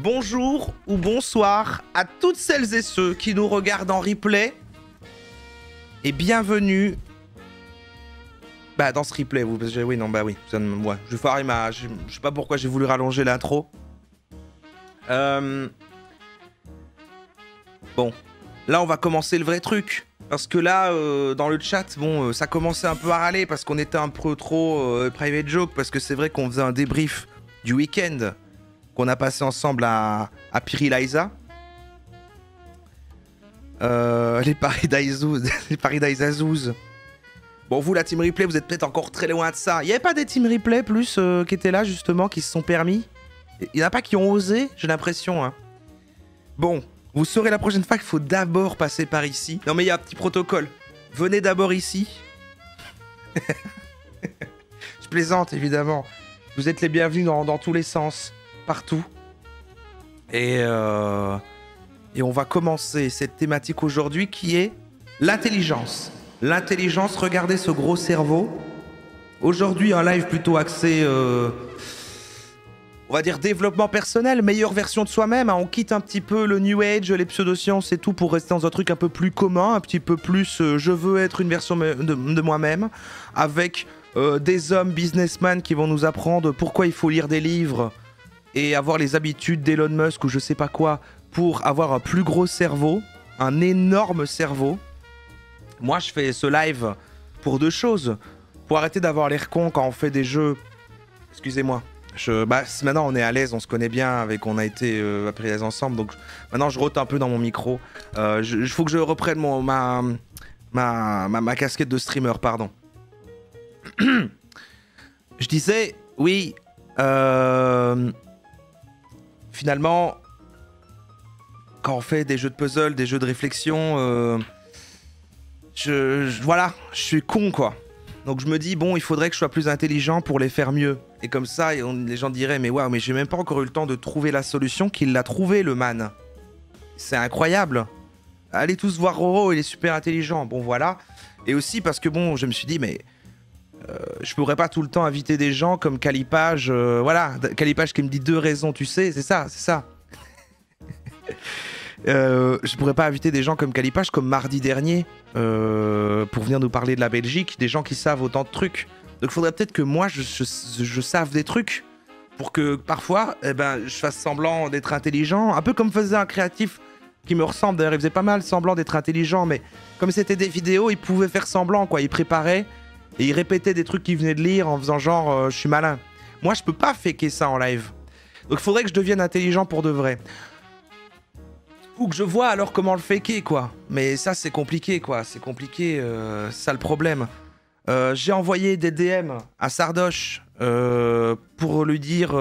Bonjour ou bonsoir à toutes celles et ceux qui nous regardent en replay. Et bienvenue. Bah, dans ce replay, vous. oui, non, bah oui. je vais ma. Je, sais pas pourquoi j'ai voulu rallonger l'intro. Euh, bon. Là, on va commencer le vrai truc. Parce que là, euh, dans le chat, bon, euh, ça commençait un peu à râler parce qu'on était un peu trop private joke. Parce que c'est vrai qu'on faisait un débrief du week-end. On a passé ensemble à, à Piri Liza. Euh, les paris d'Aizazouz. Bon, vous, la team replay, vous êtes peut-être encore très loin de ça. Il n'y avait pas des team replay plus euh, qui étaient là, justement, qui se sont permis Il n'y en a pas qui ont osé, j'ai l'impression. Hein. Bon, vous saurez la prochaine fois qu'il faut d'abord passer par ici. Non, mais il y a un petit protocole. Venez d'abord ici. Je plaisante, évidemment. Vous êtes les bienvenus dans tous les sens partout. Et, euh, et on va commencer cette thématique aujourd'hui qui est l'intelligence. L'intelligence, regardez ce gros cerveau. Aujourd'hui, un live plutôt axé, euh, on va dire, développement personnel, meilleure version de soi-même. Hein. On quitte un petit peu le New Age, les pseudosciences et tout pour rester dans un truc un peu plus commun, un petit peu plus euh, je veux être une version de, moi-même, avec des hommes businessmen qui vont nous apprendre pourquoi il faut lire des livres et avoir les habitudes d'Elon Musk ou je sais pas quoi pour avoir un plus gros cerveau, un énorme cerveau. Moi, je fais ce live pour deux choses. Pour arrêter d'avoir l'air con quand on fait des jeux. Excusez-moi. Bah, maintenant, on est à l'aise, on se connaît bien, avec on a été euh, à appris ensemble. Donc, maintenant, je rote un peu dans mon micro. Il euh, faut que je reprenne mon, ma, ma casquette de streamer, pardon. je disais, oui. Euh, finalement, quand on fait des jeux de puzzle, des jeux de réflexion, euh, je, voilà, je suis con quoi. Donc je me dis bon, il faudrait que je sois plus intelligent pour les faire mieux. Et comme ça, les gens diraient mais waouh, mais j'ai même pas encore eu le temps de trouver la solution qu'il l'a trouvé le man. C'est incroyable. Allez tous voir Roro, il est super intelligent. Bon voilà. Et aussi parce que bon, je me suis dit mais euh, je pourrais pas tout le temps inviter des gens comme Calipage, euh, voilà, Calipage qui me dit deux raisons, tu sais, c'est ça, c'est ça. Euh, je pourrais pas inviter des gens comme Calipage, comme mardi dernier, euh, pour venir nous parler de la Belgique, des gens qui savent autant de trucs. Donc il faudrait peut-être que moi, je, je, des trucs, pour que parfois, eh ben, je fasse semblant d'être intelligent, un peu comme faisait un créatif qui me ressemble. D'ailleurs, il faisait pas mal semblant d'être intelligent, mais comme c'était des vidéos, il pouvait faire semblant, quoi. Il préparait, et il répétait des trucs qu'il venait de lire en faisant genre euh, je suis malin. Moi, je peux pas faker ça en live. Donc, il faudrait que je devienne intelligent pour de vrai. Ou que je vois alors comment le faker, quoi. Mais ça, c'est compliqué, quoi. C'est compliqué, C'est euh, ça le problème. Euh, j'ai envoyé des DM à Sardoche pour lui dire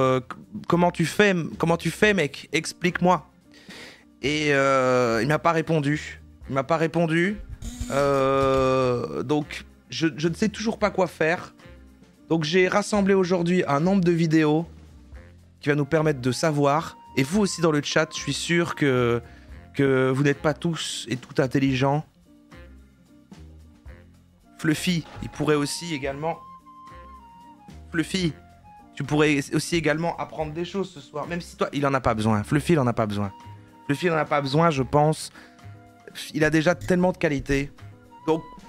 comment tu fais, comment tu fais, mec, explique-moi. Et il m'a pas répondu. Il m'a pas répondu. donc je, ne sais toujours pas quoi faire. Donc j'ai rassemblé aujourd'hui un nombre de vidéos qui va nous permettre de savoir. Et vous aussi dans le chat, je suis sûr que, que vous n'êtes pas tous et tout intelligents. Fluffy, il pourrait aussi également... Fluffy, tu pourrais aussi également apprendre des choses ce soir. Même si toi, il n'en a pas besoin. Fluffy, il n'en a pas besoin. Fluffy, il n'en a pas besoin, je pense. Il a déjà tellement de qualités. Donc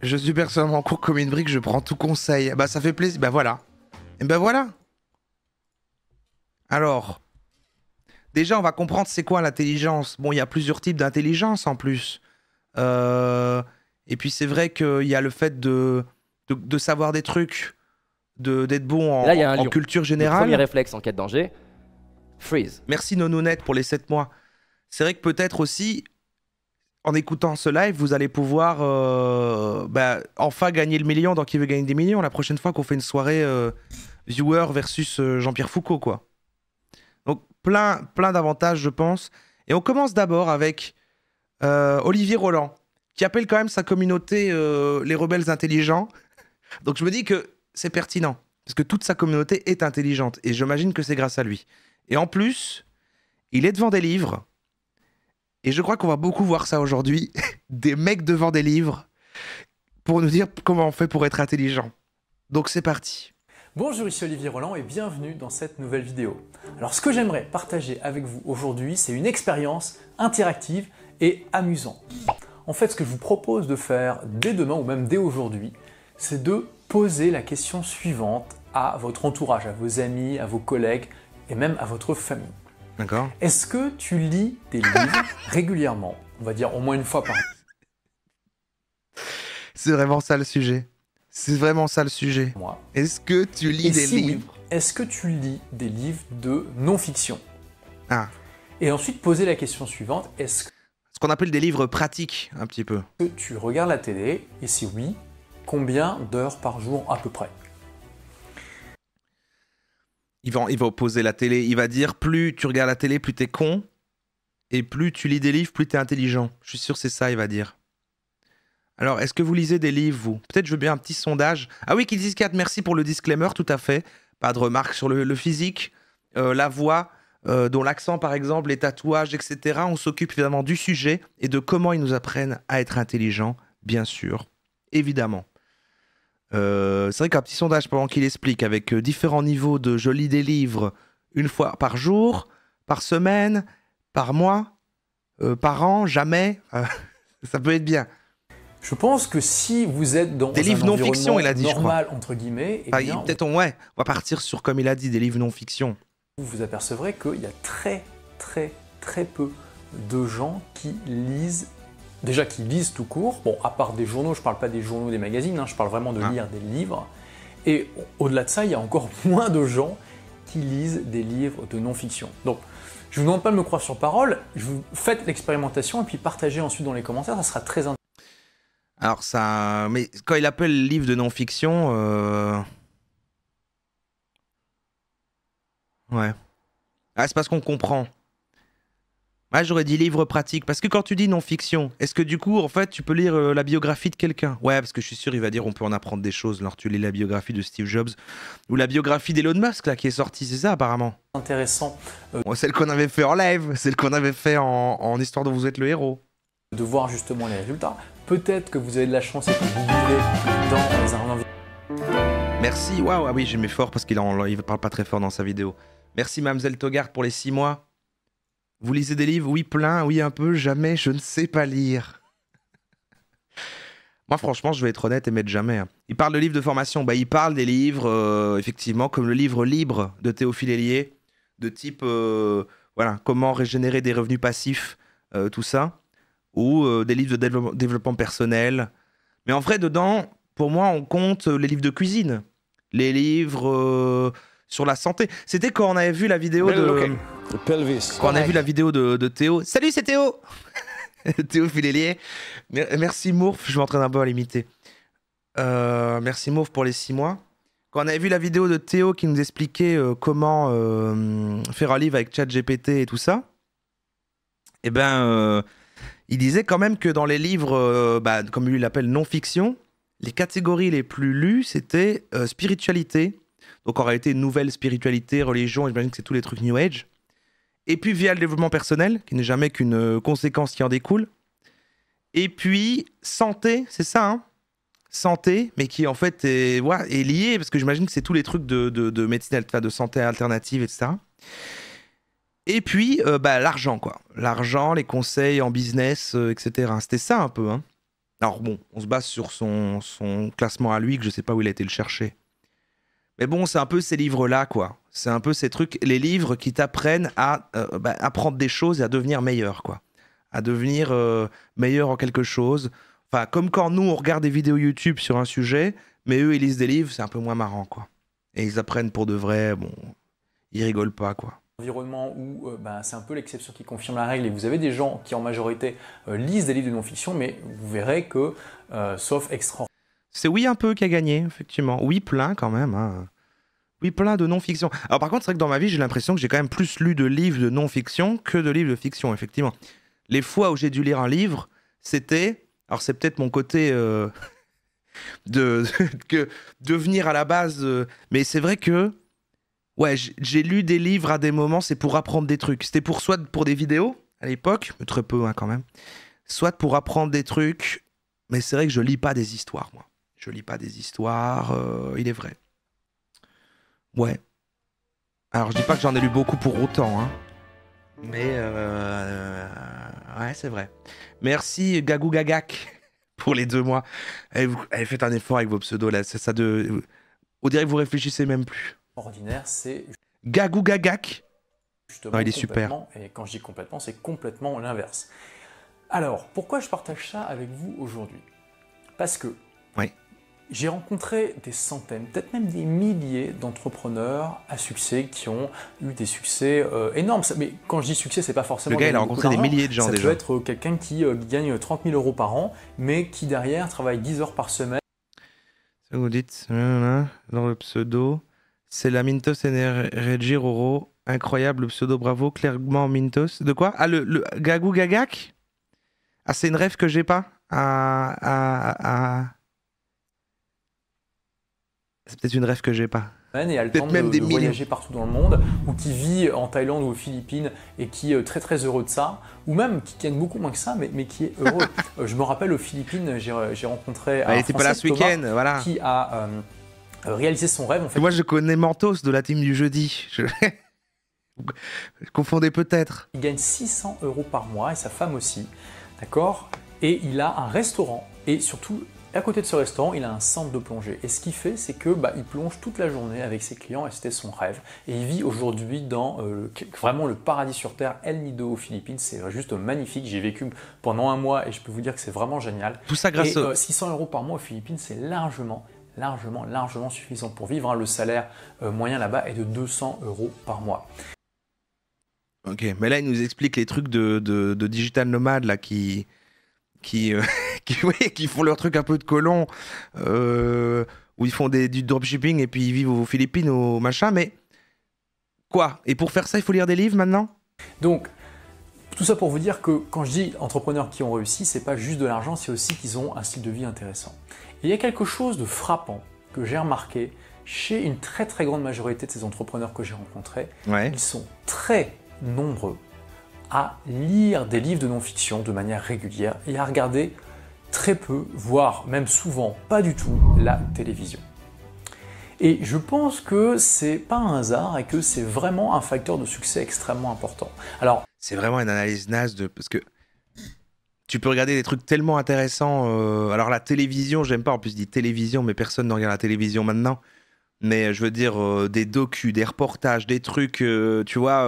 je suis personnellement court comme une brique, je prends tout conseil. Bah ça fait plaisir. Bah voilà. Et bah voilà. Alors, déjà on va comprendre c'est quoi l'intelligence. Bon, il y a plusieurs types d'intelligence en plus. Euh, et puis c'est vrai qu'il y a le fait de, de, savoir des trucs, d'être bon en, culture générale. premier réflexe en cas de danger, freeze. Merci nononette, pour les 7 mois. C'est vrai que peut-être aussi, en écoutant ce live, vous allez pouvoir euh, bah, enfin gagner le million dans qui veut gagner des millions la prochaine fois qu'on fait une soirée euh, viewer versus euh, Jean-Pierre Foucault, quoi. Donc plein, plein d'avantages, je pense. Et on commence d'abord avec Olivier Roland, qui appelle quand même sa communauté les rebelles intelligents. Donc je me dis que c'est pertinent, parce que toute sa communauté est intelligente, et j'imagine que c'est grâce à lui. Et en plus, il est devant des livres et je crois qu'on va beaucoup voir ça aujourd'hui, des mecs devant des livres pour nous dire comment on fait pour être intelligent. Donc c'est parti. Bonjour, ici Olivier Roland et bienvenue dans cette nouvelle vidéo. Alors ce que j'aimerais partager avec vous aujourd'hui, c'est une expérience interactive et amusante. En fait, ce que je vous propose de faire dès demain ou même dès aujourd'hui, c'est de poser la question suivante à votre entourage, à vos amis, à vos collègues et même à votre famille. D'accord. Est-ce que tu lis des livres régulièrement On va dire au moins une fois par an. C'est vraiment ça le sujet. C'est vraiment ça le sujet. Moi. Est-ce que tu lis des livres Est-ce que tu lis des livres de non-fiction Ah. Et ensuite poser la question suivante est-ce que ce qu'on appelle des livres pratiques, un petit peu. Que tu regardes la télé, et si oui, combien d'heures par jour à peu près il va, il opposer la télé. Il va dire plus tu regardes la télé, plus t'es con. Et plus tu lis des livres, plus t'es intelligent. Je suis sûr c'est ça, il va dire. Alors, est-ce que vous lisez des livres, vous Peut-être je veux bien un petit sondage. Ah oui, disent 4, merci pour le disclaimer, tout à fait. Pas de remarques sur le, physique, euh, la voix, euh, dont l'accent par exemple, les tatouages, etc. On s'occupe évidemment du sujet et de comment ils nous apprennent à être intelligents, bien sûr. Évidemment. Euh, c'est vrai qu'un petit sondage pendant qu'il explique, avec euh, différents niveaux de je lis des livres une fois par jour, par semaine, par mois, euh, par an, jamais, ça peut être bien. Je pense que si vous êtes dans des livres non fiction, il a dit, normal je crois. entre guillemets, eh peut-être on, ouais, on va partir sur comme il a dit des livres non fiction. Vous vous apercevrez qu'il y a très très très peu de gens qui lisent déjà qui lisent tout court, bon, à part des journaux, je ne parle pas des journaux, des magazines, hein, je parle vraiment de ah. lire des livres. Et au-delà de ça, il y a encore moins de gens qui lisent des livres de non-fiction. Donc, je ne vous demande pas de me croire sur parole, je vous faites l'expérimentation et puis partagez ensuite dans les commentaires, ça sera très intéressant. Alors ça, mais quand il appelle livre de non-fiction, euh, ouais, ah, c'est parce qu'on comprend. Moi, j'aurais dit livre pratique. Parce que quand tu dis non-fiction, est-ce que du coup, en fait, tu peux lire euh, la biographie de quelqu'un Ouais, parce que je suis sûr, il va dire on peut en apprendre des choses. Alors, tu lis la biographie de Steve Jobs ou la biographie d'Elon Musk, là, qui est sortie, c'est ça, apparemment Intéressant. Euh, celle qu'on avait fait en live, celle qu'on avait fait en, Histoire dont vous êtes le héros. De voir justement les résultats. Peut-être que vous avez de la chance et que vous vivez dans un environnement. Merci. Waouh, ah oui, j'aimais fort parce qu'il ne parle pas très fort dans sa vidéo. Merci, Mamzelle Togard, pour les six mois. Vous lisez des livres Oui, plein, oui, un peu, jamais, je ne sais pas lire. Moi, franchement, je vais être honnête et mettre jamais. Hein. Il parle de livres de formation. Bah, il parle des livres, euh, effectivement, comme le livre libre de Théophile Hélier, de type, euh, voilà, comment régénérer des revenus passifs, euh, tout ça, ou des livres de développement personnel. Mais en vrai, dedans, pour moi, on compte les livres de cuisine, les livres sur la santé. C'était quand on avait vu la vidéo de. Quand on avait vu la vidéo de, Théo. Salut, c'est Théo Théo Filelier. Merci Mourf, je m'entraîne un peu à l'imiter. Euh, merci Mourf pour les six mois. Quand on avait vu la vidéo de Théo qui nous expliquait euh, comment euh, faire un livre avec ChatGPT et tout ça, eh ben, il disait quand même que dans les livres, bah, comme lui l'appelle, non-fiction, les catégories les plus lues, c'était spiritualité, donc en réalité, nouvelle spiritualité, religion, j'imagine que c'est tous les trucs New Age. Et puis via le développement personnel, qui n'est jamais qu'une euh, conséquence qui en découle. Et puis santé, c'est ça, hein. santé, mais qui en fait est, ouais, est lié, parce que j'imagine que c'est tous les trucs de, de, de de santé alternative, etc. Et puis, euh, bah, l'argent, quoi. L'argent, les conseils en business, euh, etc. C'était ça un peu. Hein. Alors bon, on se base sur son, son classement à lui, que je sais pas où il a été le chercher. Mais bon, c'est un peu ces livres-là, quoi. C'est un peu ces trucs, les livres qui t'apprennent à euh, bah, apprendre des choses et à devenir meilleur, quoi. À devenir euh, meilleur en quelque chose. Enfin, comme quand nous, on regarde des vidéos YouTube sur un sujet, mais eux, ils lisent des livres, c'est un peu moins marrant, quoi. Et ils apprennent pour de vrai, bon, ils rigolent pas, quoi environnement où euh, bah, c'est un peu l'exception qui confirme la règle et vous avez des gens qui en majorité lisent des livres de non-fiction mais vous verrez que sauf extraordinaire c'est oui un peu qui a gagné, effectivement. Oui plein quand même. Hein. Oui plein de non-fiction. Alors par contre, c'est vrai que dans ma vie, j'ai l'impression que j'ai quand même plus lu de livres de non-fiction que de livres de fiction, effectivement. Les fois où j'ai dû lire un livre, c'était... Alors c'est peut-être mon côté... Euh, de, que, à la base... Euh, mais c'est vrai que... Ouais, j'ai lu des livres à des moments, c'est pour apprendre des trucs. C'était pour soit pour des vidéos à l'époque, mais très peu hein, quand même. Soit pour apprendre des trucs, mais c'est vrai que je lis pas des histoires, moi. Je lis pas des histoires, euh, il est vrai. Ouais. Alors je dis pas que j'en ai lu beaucoup pour autant, hein. Mais euh, euh, ouais, c'est vrai. Merci Gagou Gagak pour les deux mois. Allez, eh, vous, eh, faites un effort avec vos pseudos là. Ça, de, on dirait que vous réfléchissez même plus. Ordinaire, c'est Gagou Gagak. Non, ah, il est super. Et quand je dis complètement, c'est complètement l'inverse. Alors, pourquoi je partage ça avec vous aujourd'hui Parce que oui. J'ai rencontré des centaines, peut-être même des milliers d'entrepreneurs à succès qui ont eu des succès euh, énormes. Mais quand je dis succès, c'est pas forcément. Le gars, il a rencontré des milliers de gens Ça déjà. peut être euh, quelqu'un qui euh, gagne 30 000 euros par an, mais qui derrière travaille 10 heures par semaine. Ça vous dites dans le pseudo, c'est la Mintos Energy Roro. Incroyable le pseudo, bravo, clairement Mintos. De quoi Ah, le, Gagou Gagak Ah, c'est une rêve que j'ai pas. à ah, ah. ah, ah c'est peut-être une rêve que j'ai pas. Il y a le temps même de, voyager partout dans le monde, ou qui vit en Thaïlande ou aux Philippines et qui est très très heureux de ça, ou même qui gagne beaucoup moins que ça, mais, mais qui est heureux. Euh, je me rappelle aux Philippines, j'ai euh, rencontré bah, un euh, français pas là ce week voilà. qui a réalisé son rêve. En fait. Moi je connais Mentos de la team du jeudi. Je... Confondez peut-être. Il gagne 600 euros par mois et sa femme aussi, d'accord Et il a un restaurant et surtout à côté de ce restaurant, il a un centre de plongée. Et ce qu'il fait, c'est que bah, il plonge toute la journée avec ses clients et c'était son rêve. Et il vit aujourd'hui dans euh, vraiment le paradis sur terre, El Nido aux Philippines. C'est juste magnifique. J'ai vécu pendant un mois et je peux vous dire que c'est vraiment génial. Tout ça grâce et, 600 euh, euros par mois aux Philippines, c'est largement largement, largement suffisant pour vivre. Hein. Le salaire euh, moyen là-bas est de 200 euros par mois. Ok, mais là, il nous explique les trucs de, de digital nomade là, qui, qui, euh, qui, qui, font leur truc un peu de colon, euh, où ils font du dropshipping et puis ils vivent aux Philippines, au machin, mais quoi Et pour faire ça, il faut lire des livres maintenant Donc, tout ça pour vous dire que quand je dis entrepreneurs qui ont réussi, c'est pas juste de l'argent, c'est aussi qu'ils ont un style de vie intéressant. Et il y a quelque chose de frappant que j'ai remarqué chez une très très grande majorité de ces entrepreneurs que j'ai rencontrés. Ils sont très nombreux à lire des livres de non-fiction de manière régulière et à regarder très peu, voire même souvent pas du tout, la télévision. Et je pense que c'est pas un hasard et que c'est vraiment un facteur de succès extrêmement important. Alors, c'est vraiment une analyse naze de parce que tu peux regarder des trucs tellement intéressants. Euh, alors la télévision, j'aime pas en plus dire télévision, mais personne ne regarde la télévision maintenant. Mais je veux dire euh, des docus, des reportages, des trucs, euh, tu vois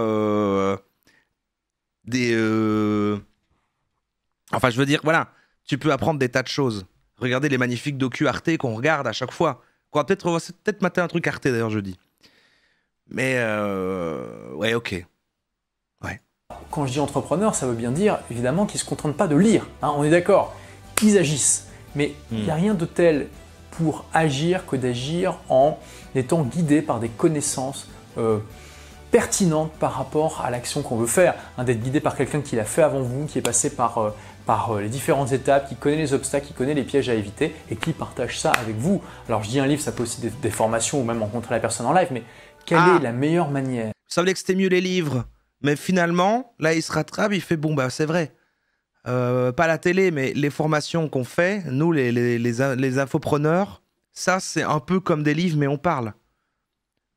des. Euh, enfin, je veux dire, voilà, tu peux apprendre des tas de choses. Regardez les magnifiques docu Arte qu'on regarde à chaque fois. Quoi, peut-être peut matin un truc Arte d'ailleurs jeudi. Mais euh, ouais, ok. Ouais. Quand je dis entrepreneur, ça veut bien dire évidemment qu'ils ne se contentent pas de lire. Hein, on est d'accord. qu'ils agissent. Mais il n'y a hmm. rien de tel pour agir que d'agir en étant guidé par des connaissances. Euh, pertinente par rapport à l'action qu'on veut faire, hein, d'être guidé par quelqu'un qui l'a fait avant vous, qui est passé par, euh, euh, les différentes étapes, qui connaît les obstacles, qui connaît les pièges à éviter et qui partage ça avec vous. Alors je dis un livre, ça peut aussi des, des formations ou même rencontrer la personne en live, mais quelle ah. est la meilleure manière Vous voulait que c'était mieux les livres, mais finalement, là il se rattrape, il fait bon bah c'est vrai. Euh, pas la télé, mais les formations qu'on fait, nous les, les, les, les infopreneurs, ça c'est un peu comme des livres, mais on parle.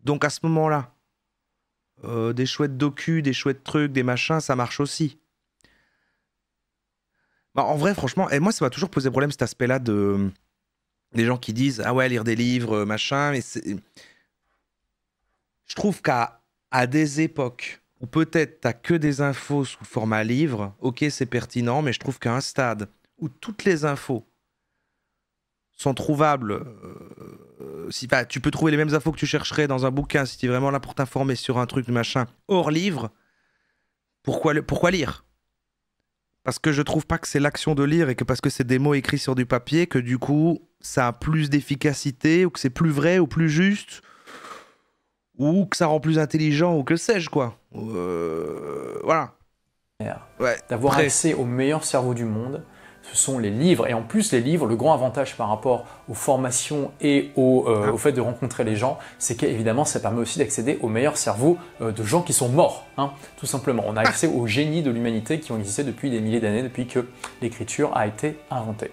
Donc à ce moment-là, euh, des chouettes docu, des chouettes trucs, des machins, ça marche aussi. Bah, en vrai, franchement, et eh, moi, ça va toujours poser problème cet aspect-là de euh, des gens qui disent ah ouais lire des livres euh, machin, mais je trouve qu'à des époques où peut-être t'as que des infos sous format livre, ok c'est pertinent, mais je trouve qu'à un stade où toutes les infos sont trouvables euh, si tu peux trouver les mêmes infos que tu chercherais dans un bouquin si tu es vraiment là pour t'informer sur un truc machin hors livre, pourquoi, pourquoi lire Parce que je trouve pas que c'est l'action de lire et que parce que c'est des mots écrits sur du papier que du coup ça a plus d'efficacité ou que c'est plus vrai ou plus juste ou que ça rend plus intelligent ou que sais-je quoi. Euh, voilà. D'avoir accès au meilleur cerveau du monde ce sont les livres. Et en plus, les livres, le grand avantage par rapport aux formations et euh, ah. au fait de rencontrer les gens, c'est qu'évidemment, ça permet aussi d'accéder aux meilleurs cerveaux euh, de gens qui sont morts, hein, tout simplement. On a accès aux génies de l'humanité qui ont existé depuis des milliers d'années, depuis que l'écriture a été inventée.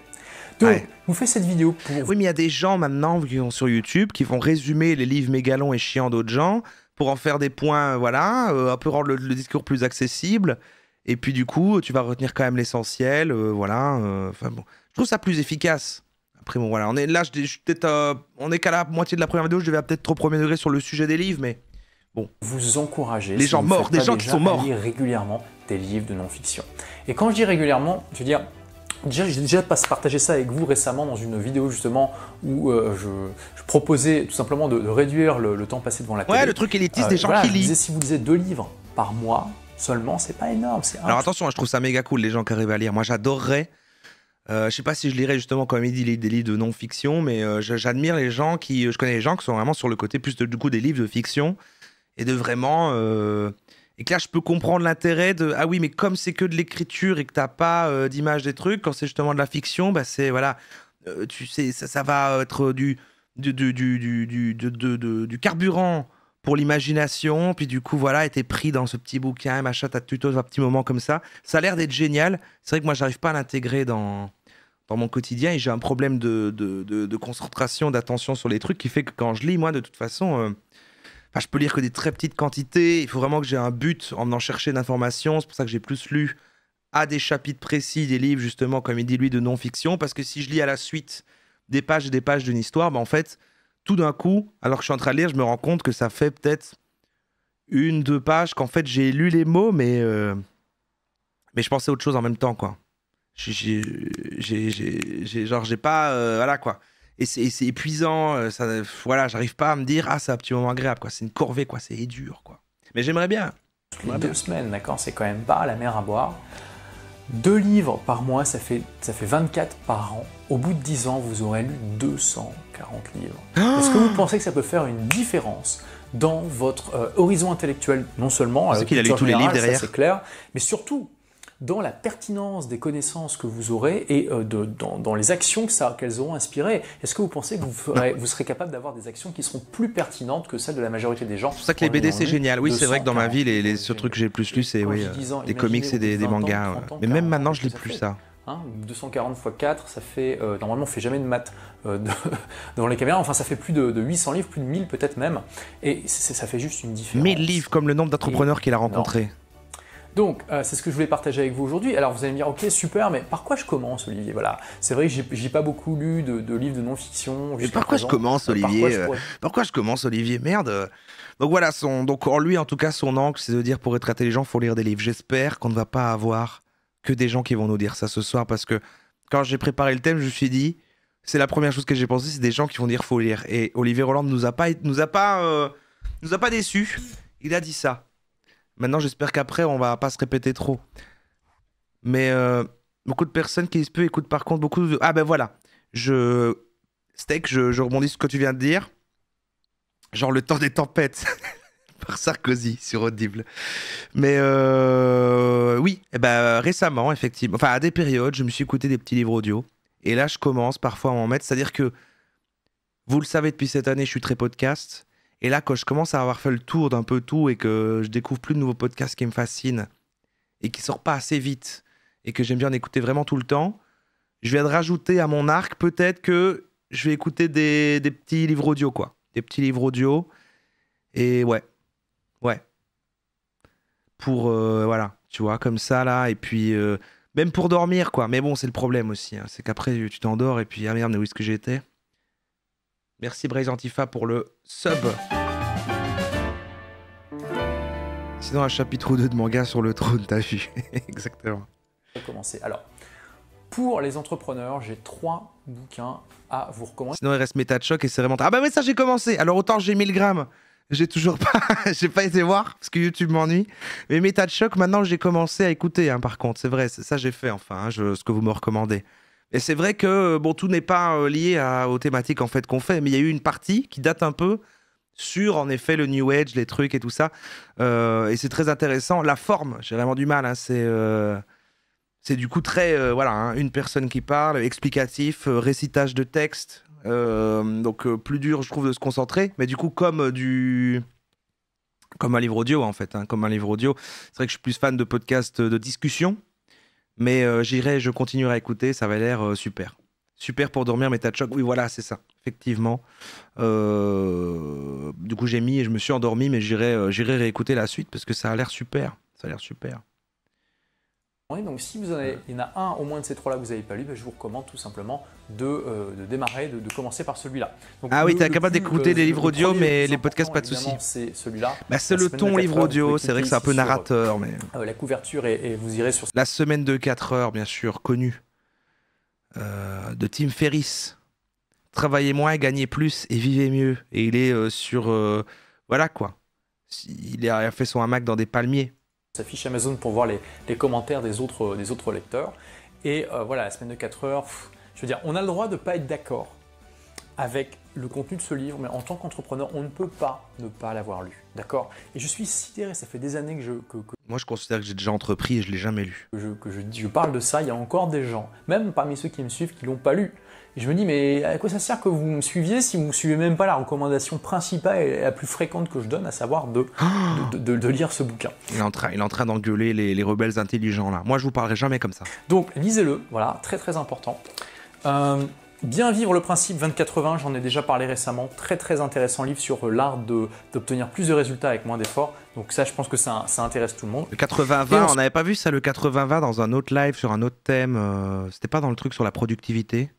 Donc, vous faites cette vidéo pour... Oui, mais il y a des gens maintenant qui sont sur YouTube qui vont résumer les livres mégalons et chiants d'autres gens pour en faire des points, voilà, euh, un peu rendre le discours plus accessible. Et puis du coup, tu vas retenir quand même l'essentiel. Euh, voilà. Euh, enfin bon, je trouve ça plus efficace. Après bon, voilà, on est là, je, peut-être, euh, on est qu'à la moitié de la première vidéo. Je vais peut-être trop premier degré sur le sujet des livres, mais bon. Vous encouragez les gens morts, des gens qui sont morts. régulièrement des livres de non-fiction. Et quand je dis régulièrement, je veux dire. Déjà, j'ai déjà partagé ça avec vous récemment dans une vidéo justement où je, proposais tout simplement de, réduire le, temps passé devant la télé. Ouais, le truc élitiste des gens qui lisent. Si vous lisez deux livres par mois, seulement, c'est pas énorme. Alors attention, hein, je trouve ça méga cool, les gens qui arrivent à lire. Moi, j'adorerais. Euh, je sais pas si je lirais justement, comme il dit, des livres de non-fiction, mais euh, j'admire les gens qui. Euh, je connais les gens qui sont vraiment sur le côté plus du coup des livres de fiction et de vraiment. Euh, et que là, je peux comprendre l'intérêt de. Ah oui, mais comme c'est que de l'écriture et que t'as pas d'image des trucs, quand c'est justement de la fiction, bah c'est. Voilà. tu sais, ça, va être du. Du, du, du, du, du carburant pour l'imagination. Puis du coup, voilà, était pris dans ce petit bouquin, machin, t'as tutos, un petit moment comme ça. Ça a l'air d'être génial. C'est vrai que moi, j'arrive pas à l'intégrer dans, dans mon quotidien et j'ai un problème de, de, concentration, d'attention sur les trucs qui fait que quand je lis, moi, de toute façon, euh, je peux lire que des très petites quantités. Il faut vraiment que j'ai un but en venant chercher d'informations. C'est pour ça que j'ai plus lu à des chapitres précis des livres, justement, comme il dit lui, de non-fiction. Parce que si je lis à la suite des pages et des pages d'une histoire, bah, en fait, tout d'un coup, alors que je suis en train de lire, je me rends compte que ça fait peut-être une, deux pages, qu'en fait j'ai lu les mots, mais, euh, mais je pensais autre chose en même temps, quoi. J'ai, genre, j'ai pas. Euh, voilà, quoi. Et c'est, épuisant, euh, ça, voilà, j'arrive pas à me dire, ah, c'est un petit moment agréable, quoi. C'est une corvée, quoi, c'est dur, quoi. Mais j'aimerais bien. deux semaines, d'accord, c'est quand même pas la mer à boire. Deux livres par mois, ça fait, ça fait 24 par an. Au bout de 10 ans, vous aurez lu 240 livres. Ah Est-ce que vous pensez que ça peut faire une différence dans votre euh, horizon intellectuel Non seulement, avec euh, qu'il a lu tous les livres derrière, c'est clair, mais surtout dans la pertinence des connaissances que vous aurez et euh, de, dans, les actions qu'elles auront inspirées. Est-ce que vous pensez que vous, vous serez capable d'avoir des actions qui seront plus pertinentes que celles de la majorité des gens C'est pour ça que les BD, c'est génial. Oui, c'est vrai que dans ma vie, les, ce truc que j'ai le plus lu, c'est euh, des comics et des, mangas. mais même maintenant, je lis plus ça. 240 x 4, ça fait. Euh, normalement, on fait jamais de maths devant dans les caméras. Enfin, ça fait plus de, de 800 livres, plus de 1000 peut-être même. Et ça fait juste une différence. 1000 livres, comme le nombre d'entrepreneurs qu'il a rencontrés. Donc, euh, c'est ce que je voulais partager avec vous aujourd'hui. Alors, vous allez me dire, ok, super, mais par quoi je commence, Olivier Voilà, c'est vrai que j'ai pas beaucoup lu de, livres de non-fiction. Mais euh, par quoi, je commence, Olivier par quoi je commence, Olivier Merde Donc voilà, son, donc en lui, en tout cas, son angle, c'est de dire pour être intelligent, faut lire des livres. J'espère qu'on ne va pas avoir que des gens qui vont nous dire ça ce soir, parce que quand j'ai préparé le thème, je me suis dit, c'est la première chose que j'ai pensé, c'est des gens qui vont dire faut lire. Et Olivier Roland nous a pas, nous a pas, euh, nous a pas déçus. Il a dit ça. Maintenant, j'espère qu'après, on va pas se répéter trop. Mais euh, beaucoup de personnes qui se écoutent par contre beaucoup de. Ah ben voilà, je. Steak, je, rebondis sur ce que tu viens de dire. Genre le temps des tempêtes. par Sarkozy sur Audible. Mais euh, oui, et eh ben, récemment, effectivement, enfin à des périodes, je me suis écouté des petits livres audio. Et là, je commence parfois à m'en mettre. C'est-à-dire que, vous le savez depuis cette année, je suis très podcast. Et là, quand je commence à avoir fait le tour d'un peu tout et que je découvre plus de nouveaux podcasts qui me fascinent et qui sortent pas assez vite et que j'aime bien écouter vraiment tout le temps, je viens de rajouter à mon arc peut-être que je vais écouter des, petits livres audio, quoi. Des petits livres audio. Et ouais. Ouais. Pour. Euh, voilà. Tu vois, comme ça, là. Et puis. Euh, même pour dormir, quoi. Mais bon, c'est le problème aussi. Hein. C'est qu'après, tu t'endors et puis, ah merde, mais où est-ce que j'étais Merci Braise Antifa pour le sub. Sinon, un chapitre 2 de manga sur le trône, t'as vu Exactement. On va commencer. Alors, pour les entrepreneurs, j'ai trois bouquins à vous recommander. Sinon, il reste Méta de Choc et c'est vraiment. Ah bah, mais ça, j'ai commencé Alors, autant j'ai 1000 grammes. J'ai toujours pas, j'ai pas été voir parce que YouTube m'ennuie. Mais Meta de Choc, maintenant j'ai commencé à écouter, hein, par contre, c'est vrai, ça j'ai fait enfin, hein, je... ce que vous me recommandez. Et c'est vrai que bon, tout n'est pas euh, lié à, aux thématiques en fait qu'on fait, mais il y a eu une partie qui date un peu sur en effet le new age, les trucs et tout ça. Euh, et c'est très intéressant. La forme, j'ai vraiment du mal. Hein. c'est euh, c'est du coup très voilà, hein, une personne qui parle, explicatif, récitage de texte. donc plus dur, je trouve, de se concentrer. Mais du coup, comme du comme un livre audio en fait, hein, comme un livre audio. C'est vrai que je suis plus fan de podcasts de discussion mais euh, j'irai, je continuerai à écouter, ça va l'air euh, super. Super pour dormir, mais t'as de choc. Oui, voilà, c'est ça, effectivement. Euh, du coup, j'ai mis et je me suis endormi, mais j'irai réécouter la suite parce que ça a l'air super. Ça a l'air super. Donc si vous en avez, il y en a un au moins de ces trois-là que vous n'avez pas lu, ben, je vous recommande tout simplement de, euh, démarrer, de, commencer par celui-là. Ah oui, tu es capable d'écouter euh, des livres audio, mais les podcasts, pas de soucis. C'est celui-là. Bah, c'est le ton livre audio, c'est vrai que c'est un peu narrateur. mais... Euh, la couverture, et, vous irez sur... La semaine de 4 heures, bien sûr, connue, de Tim Ferriss. Travaillez moins, gagnez plus et vivez mieux. Et il est sur... voilà quoi. Il a fait son hamac dans des palmiers s'affiche Amazon pour voir les, commentaires des autres, lecteurs. Et euh, voilà, la semaine de 4 heures, je veux dire, on a le droit de ne pas être d'accord avec le contenu de ce livre, mais en tant qu'entrepreneur, on ne peut pas ne pas l'avoir lu. D'accord Et je suis sidéré, ça fait des années que je. Moi, je considère que j'ai déjà entrepris et je ne l'ai jamais lu. je, parle de ça, il y a encore des gens, même parmi ceux qui me suivent, qui ne l'ont pas lu. Et je me dis, mais à quoi ça sert que vous me suiviez si vous ne suivez même pas la recommandation principale et la plus fréquente que je donne, à savoir de, ah de, lire ce bouquin Il est en train, train d'engueuler les, rebelles intelligents, là. Moi, je vous parlerai jamais comme ça. Donc, lisez-le, voilà, très très important. Euh, Bien vivre le principe 20-80, j'en ai déjà parlé récemment, très très intéressant livre sur euh, l'art d'obtenir plus de résultats avec moins d'efforts. Donc ça, je pense que ça, intéresse tout le monde. Le 80-20, on n'avait pas vu ça, le 80-20 dans un autre live sur un autre thème. Euh, c'était pas dans le truc sur la productivité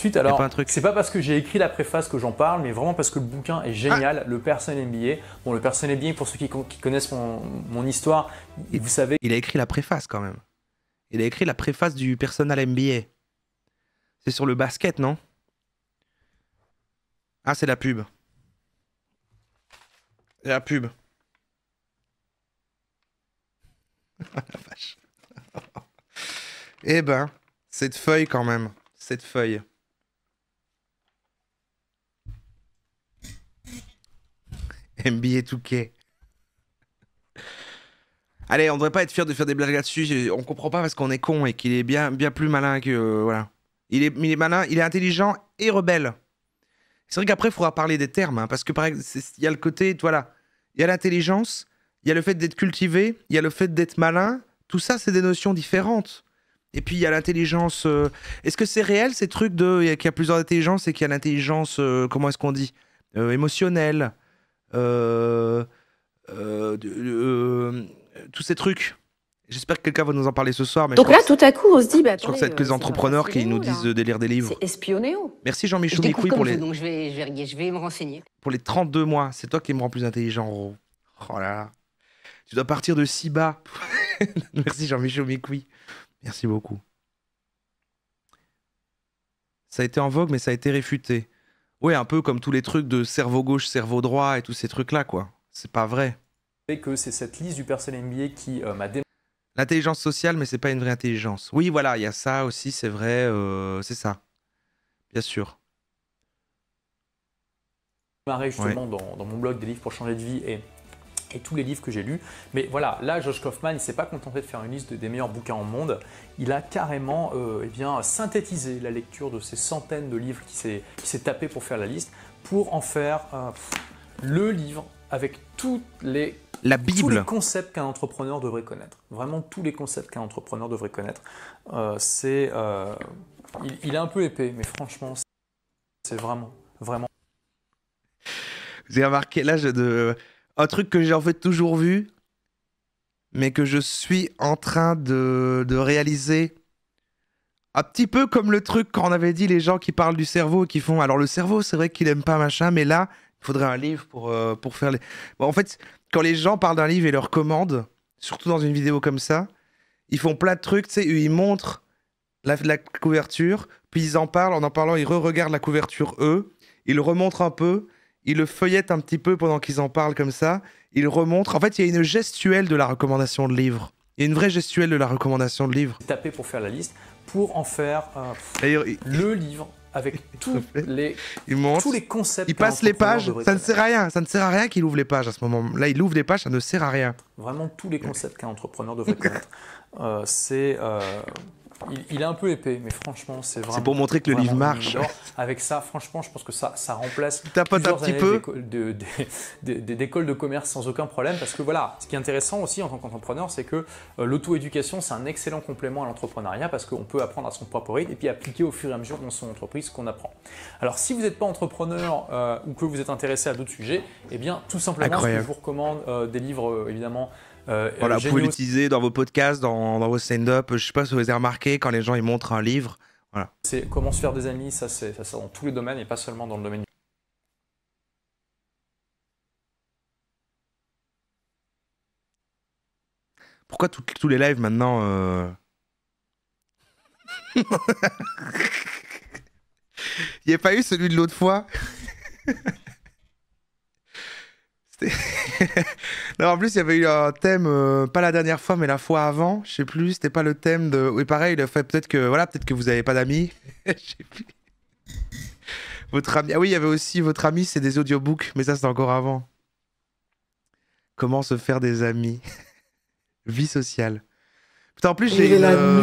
Suite alors, c'est pas parce que j'ai écrit la préface que j'en parle, mais vraiment parce que le bouquin est génial, ah. le Personnel MBA. Bon, le Personnel MBA, pour ceux qui, connaissent mon, histoire, il, vous savez... Il a écrit la préface quand même. Il a écrit la préface du Personnel MBA. C'est sur le basket, non Ah, c'est la pub. La pub. la vache. eh ben, cette feuille quand même. Cette feuille. NBA 2K. Allez, on devrait pas être fier de faire des blagues là-dessus. On comprend pas parce qu'on est con et qu'il est bien, bien plus malin que. Euh, voilà. Il est, malin, il est intelligent et rebelle. C'est vrai qu'après, il faudra parler des termes, hein, parce que il y a le côté, voilà, il y a l'intelligence, il y a le fait d'être cultivé, il y a le fait d'être malin. Tout ça, c'est des notions différentes. Et puis il y a l'intelligence. Euh, est-ce que c'est réel ces trucs de qu'il y a plusieurs intelligences et qu'il y a l'intelligence euh, comment est-ce qu'on dit euh, émotionnelle, tous ces trucs. J'espère que quelqu'un va nous en parler ce soir. Mais Donc là, tout à coup, on se dit, bah, sur cette que euh, les entrepreneurs qui nous disent hein. de lire des livres. C'est espionnéo. Oh. Merci Jean-Michel je pour les. donc je vais, je, vais, je vais me renseigner. Pour les 32 mois, c'est toi qui me rends plus intelligent, Ro. Oh là là. Tu dois partir de si bas. Merci Jean-Michel Micouille. Merci beaucoup. Ça a été en vogue, mais ça a été réfuté. Ouais, un peu comme tous les trucs de cerveau gauche, cerveau droit et tous ces trucs-là, quoi. C'est pas vrai. Et que c'est cette liste du personnel MBA qui euh, m'a démontré L'intelligence sociale, mais c'est pas une vraie intelligence. Oui, voilà, il y a ça aussi, c'est vrai, euh, c'est ça. Bien sûr. m'arrête justement dans, dans, mon blog des livres pour changer de vie et, et tous les livres que j'ai lus. Mais voilà, là, Josh Kaufman, il s'est pas contenté de faire une liste des meilleurs bouquins au monde. Il a carrément euh, eh bien, synthétisé la lecture de ces centaines de livres qui s'est tapé pour faire la liste, pour en faire euh, le livre avec tous les Tous les concepts qu'un entrepreneur devrait connaître. Vraiment tous les concepts qu'un entrepreneur devrait connaître. Euh, c'est, euh, il, est un peu épais, mais franchement, c'est vraiment, vraiment. Vous avez remarqué là, de un truc que j'ai en fait toujours vu, mais que je suis en train de, de réaliser. Un petit peu comme le truc quand on avait dit les gens qui parlent du cerveau et qui font. Alors le cerveau, c'est vrai qu'il aime pas machin, mais là, il faudrait un livre pour, euh, pour faire les. en fait, quand les gens parlent d'un livre et leur commandent, surtout dans une vidéo comme ça, ils font plein de trucs, tu sais, ils montrent la, la, couverture, puis ils en parlent, en en parlant, ils re-regardent la couverture eux, ils remontrent un peu, ils le feuillettent un petit peu pendant qu'ils en parlent comme ça, ils remontrent. En fait, il y a une gestuelle de la recommandation de livre. Il y a une vraie gestuelle de la recommandation de livre. Taper pour faire la liste, pour en faire euh, le livre avec tous les, il tous les concepts. Il passe les pages, ça ne sert à rien, ça ne sert à rien qu'il ouvre les pages à ce moment. Là, il ouvre les pages, ça ne sert à rien. Vraiment tous les concepts qu'un entrepreneur devrait connaître. Euh, c'est euh, il, est un peu épais, mais franchement, c'est vraiment. C'est pour montrer que le livre marche. Avec ça, franchement, je pense que ça, ça remplace plusieurs un petit peu. d'école de, commerce sans aucun problème. Parce que voilà, ce qui est intéressant aussi en tant qu'entrepreneur, c'est que euh, l'auto-éducation, c'est un excellent complément à l'entrepreneuriat parce qu'on peut apprendre à son propre rythme et puis appliquer au fur et à mesure dans son entreprise ce qu'on apprend. Alors, si vous n'êtes pas entrepreneur euh, ou que vous êtes intéressé à d'autres sujets, eh bien, tout simplement, je vous recommande euh, des livres, évidemment, euh, voilà, vous pouvez l'utiliser dans vos podcasts, dans, vos stand-up. Je sais pas si vous avez remarqué, quand les gens ils montrent un livre. Voilà. C'est comment se faire des amis, ça c'est dans tous les domaines et pas seulement dans le domaine Pourquoi tous les lives maintenant euh Il n'y a pas eu celui de l'autre fois en plus, il y avait eu un thème, euh, pas la dernière fois, mais la fois avant, je sais plus, c'était pas le thème de. Oui, pareil, il a fait peut-être que, voilà, peut-être que vous avez pas d'amis. Je sais plus. Votre ami. Ah oui, il y avait aussi votre ami, c'est des audiobooks, mais ça, c'est encore avant. Comment se faire des amis Vie sociale. Putain, en plus, j'ai. Une... Euh,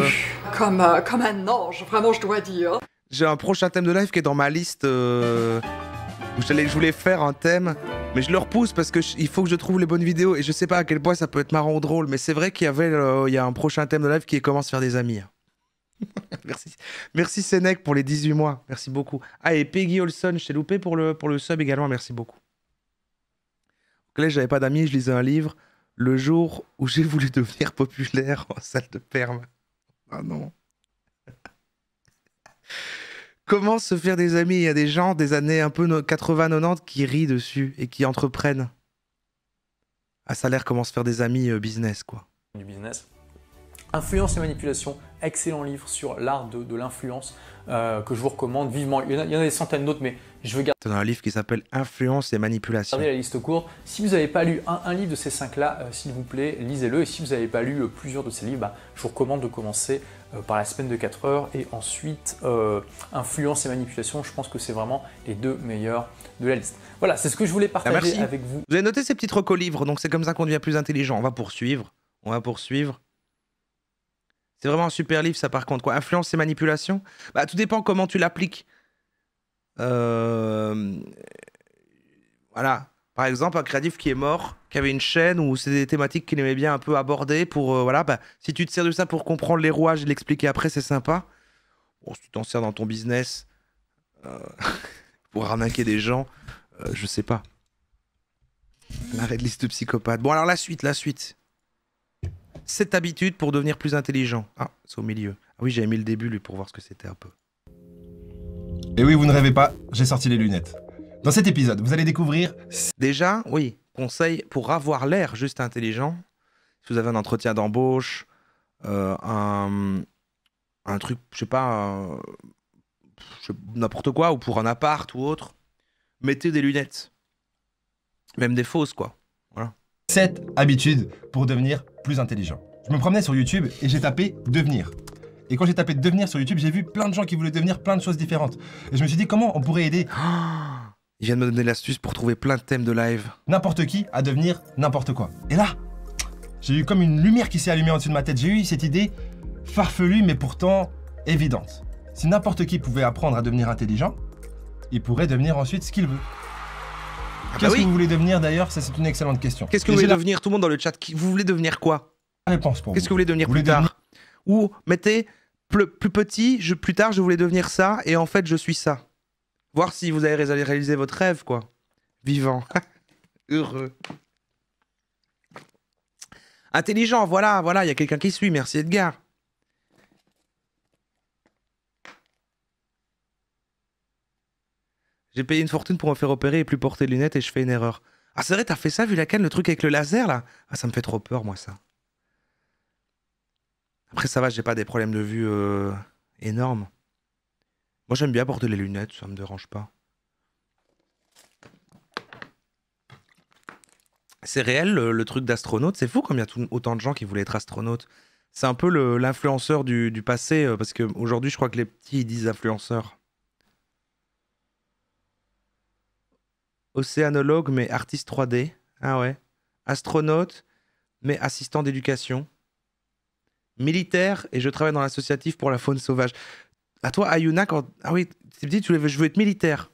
comme, comme un ange, vraiment, je dois dire. J'ai un prochain thème de live qui est dans ma liste. Euh, je voulais faire un thème, mais je le repousse parce que il faut que je trouve les bonnes vidéos et je sais pas à quel point ça peut être marrant ou drôle, mais c'est vrai qu'il y avait euh, il y a un prochain thème de live qui est comment se faire des amis. Hein. Merci. Merci Sénèque pour les 18 mois. Merci beaucoup. Ah, et Peggy Olson, je t'ai loupé pour le, pour le sub également. Merci beaucoup. Donc là, j'avais pas d'amis, je lisais un livre. Le jour où j'ai voulu devenir populaire en salle de perme. Ah non. Comment se faire des amis Il y a des gens des années un peu 80-90 qui rient dessus et qui entreprennent. À ah, salaire, comment se faire des amis euh, business, quoi. business Influence et manipulation, excellent livre sur l'art de, l'influence euh, que je vous recommande vivement. Il y en a, des centaines d'autres, mais je veux garder. dans un livre qui s'appelle Influence et manipulation. Regardez la liste courte. Si vous n'avez pas lu un, livre de ces cinq-là, euh, s'il vous plaît, lisez-le. Et si vous n'avez pas lu euh, plusieurs de ces livres, bah, je vous recommande de commencer par la semaine de 4 heures et ensuite Influence et manipulation. Je pense que c'est vraiment les deux meilleurs de la liste. Voilà, c'est ce que je voulais partager bah, avec vous. Vous avez noté ces petits trucs donc c'est comme ça qu'on devient plus intelligent. On va poursuivre. On va poursuivre. C'est vraiment un super livre, ça, par contre. Quoi. Influence et manipulation bah, Tout dépend comment tu l'appliques. Euh, voilà. Par exemple, un créatif qui est mort, qui avait une chaîne où c'est des thématiques qu'il aimait bien un peu aborder pour. Euh, voilà, bah, si tu te sers de ça pour comprendre les rouages et l'expliquer après, c'est sympa. Bon, si tu t'en sers dans ton business euh, pour arnaquer des gens, je sais pas. La de liste de psychopathe. Bon, alors la suite, la suite cette habitude pour devenir plus intelligent. Ah, c'est au milieu. Ah oui, j'avais mis le début, lui, pour voir ce que c'était un peu. Et oui, vous ne rêvez pas, j'ai sorti les lunettes. Dans cet épisode, vous allez découvrir... Déjà, oui, conseil pour avoir l'air juste intelligent. Si vous avez un entretien d'embauche, euh, un, truc, je sais pas, euh, n'importe quoi, ou pour un appart ou autre, mettez des lunettes. Même des fausses, quoi. Voilà. Cette habitude pour devenir plus intelligent. Je me promenais sur YouTube et j'ai tapé devenir. Et quand j'ai tapé devenir sur YouTube, j'ai vu plein de gens qui voulaient devenir plein de choses différentes. Et je me suis dit comment on pourrait aider. il vient de me donner l'astuce pour trouver plein de thèmes de live. N'importe qui à devenir n'importe quoi. Et là, j'ai eu comme une lumière qui s'est allumée en dessus de ma tête. J'ai eu cette idée farfelue mais pourtant évidente. Si n'importe qui pouvait apprendre à devenir intelligent, il pourrait devenir ensuite ce qu'il veut. Ah Qu'est-ce bah que vous voulez devenir d'ailleurs Ça, c'est une excellente question. Qu'est-ce que vous voulez devenir Tout le monde dans le chat, vous voulez devenir quoi réponse pour Qu'est-ce que vous voulez devenir plus tard Ou mettez plus, petit, plus tard, je voulais devenir ça, et en fait, je suis ça. Voir si vous avez réaliser votre rêve, quoi. Vivant. Heureux. Intelligent, voilà, voilà, il y a quelqu'un qui suit, merci Edgar. J'ai payé une fortune pour me faire opérer et plus porter de lunettes et je fais une erreur. Ah, c'est vrai, t'as fait ça, vu la canne, le truc avec le laser, là Ah, ça me fait trop peur, moi, ça. Après, ça va, j'ai pas des problèmes de vue euh, énormes. Moi, j'aime bien porter les lunettes, ça me dérange pas. C'est réel, le, truc d'astronaute. C'est fou comme il y a autant de gens qui voulaient être astronautes. C'est un peu l'influenceur du, du, passé, euh, parce qu'aujourd'hui, je crois que les petits, ils disent influenceurs. Océanologue, mais artiste 3D. Ah ouais. Astronaute, mais assistant d'éducation. Militaire, et je travaille dans l'associatif pour la faune sauvage. À toi, Ayuna, quand. Ah oui, tu petit tu veux, je veux être militaire.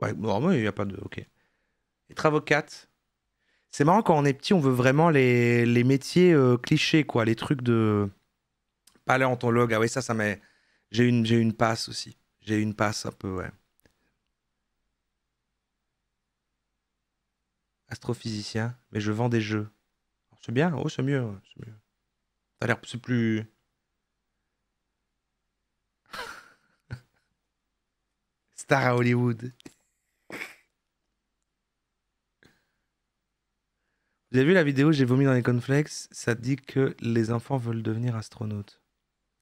Ouais, normalement, il n'y a pas de. Ok. Être avocate. C'est marrant, quand on est petit, on veut vraiment les, métiers euh, clichés, quoi. Les trucs de. Paléontologue, ah oui, ça, ça m'est. J'ai une, j'ai une passe aussi. J'ai une passe un peu, ouais. astrophysicien, mais je vends des jeux. C'est bien, oh, c'est mieux. Hein, c'est mieux. Ça a l'air c'est plus. Star à Hollywood. Vous avez vu la vidéo J'ai vomi dans les cornflakes Ça dit que les enfants veulent devenir astronautes.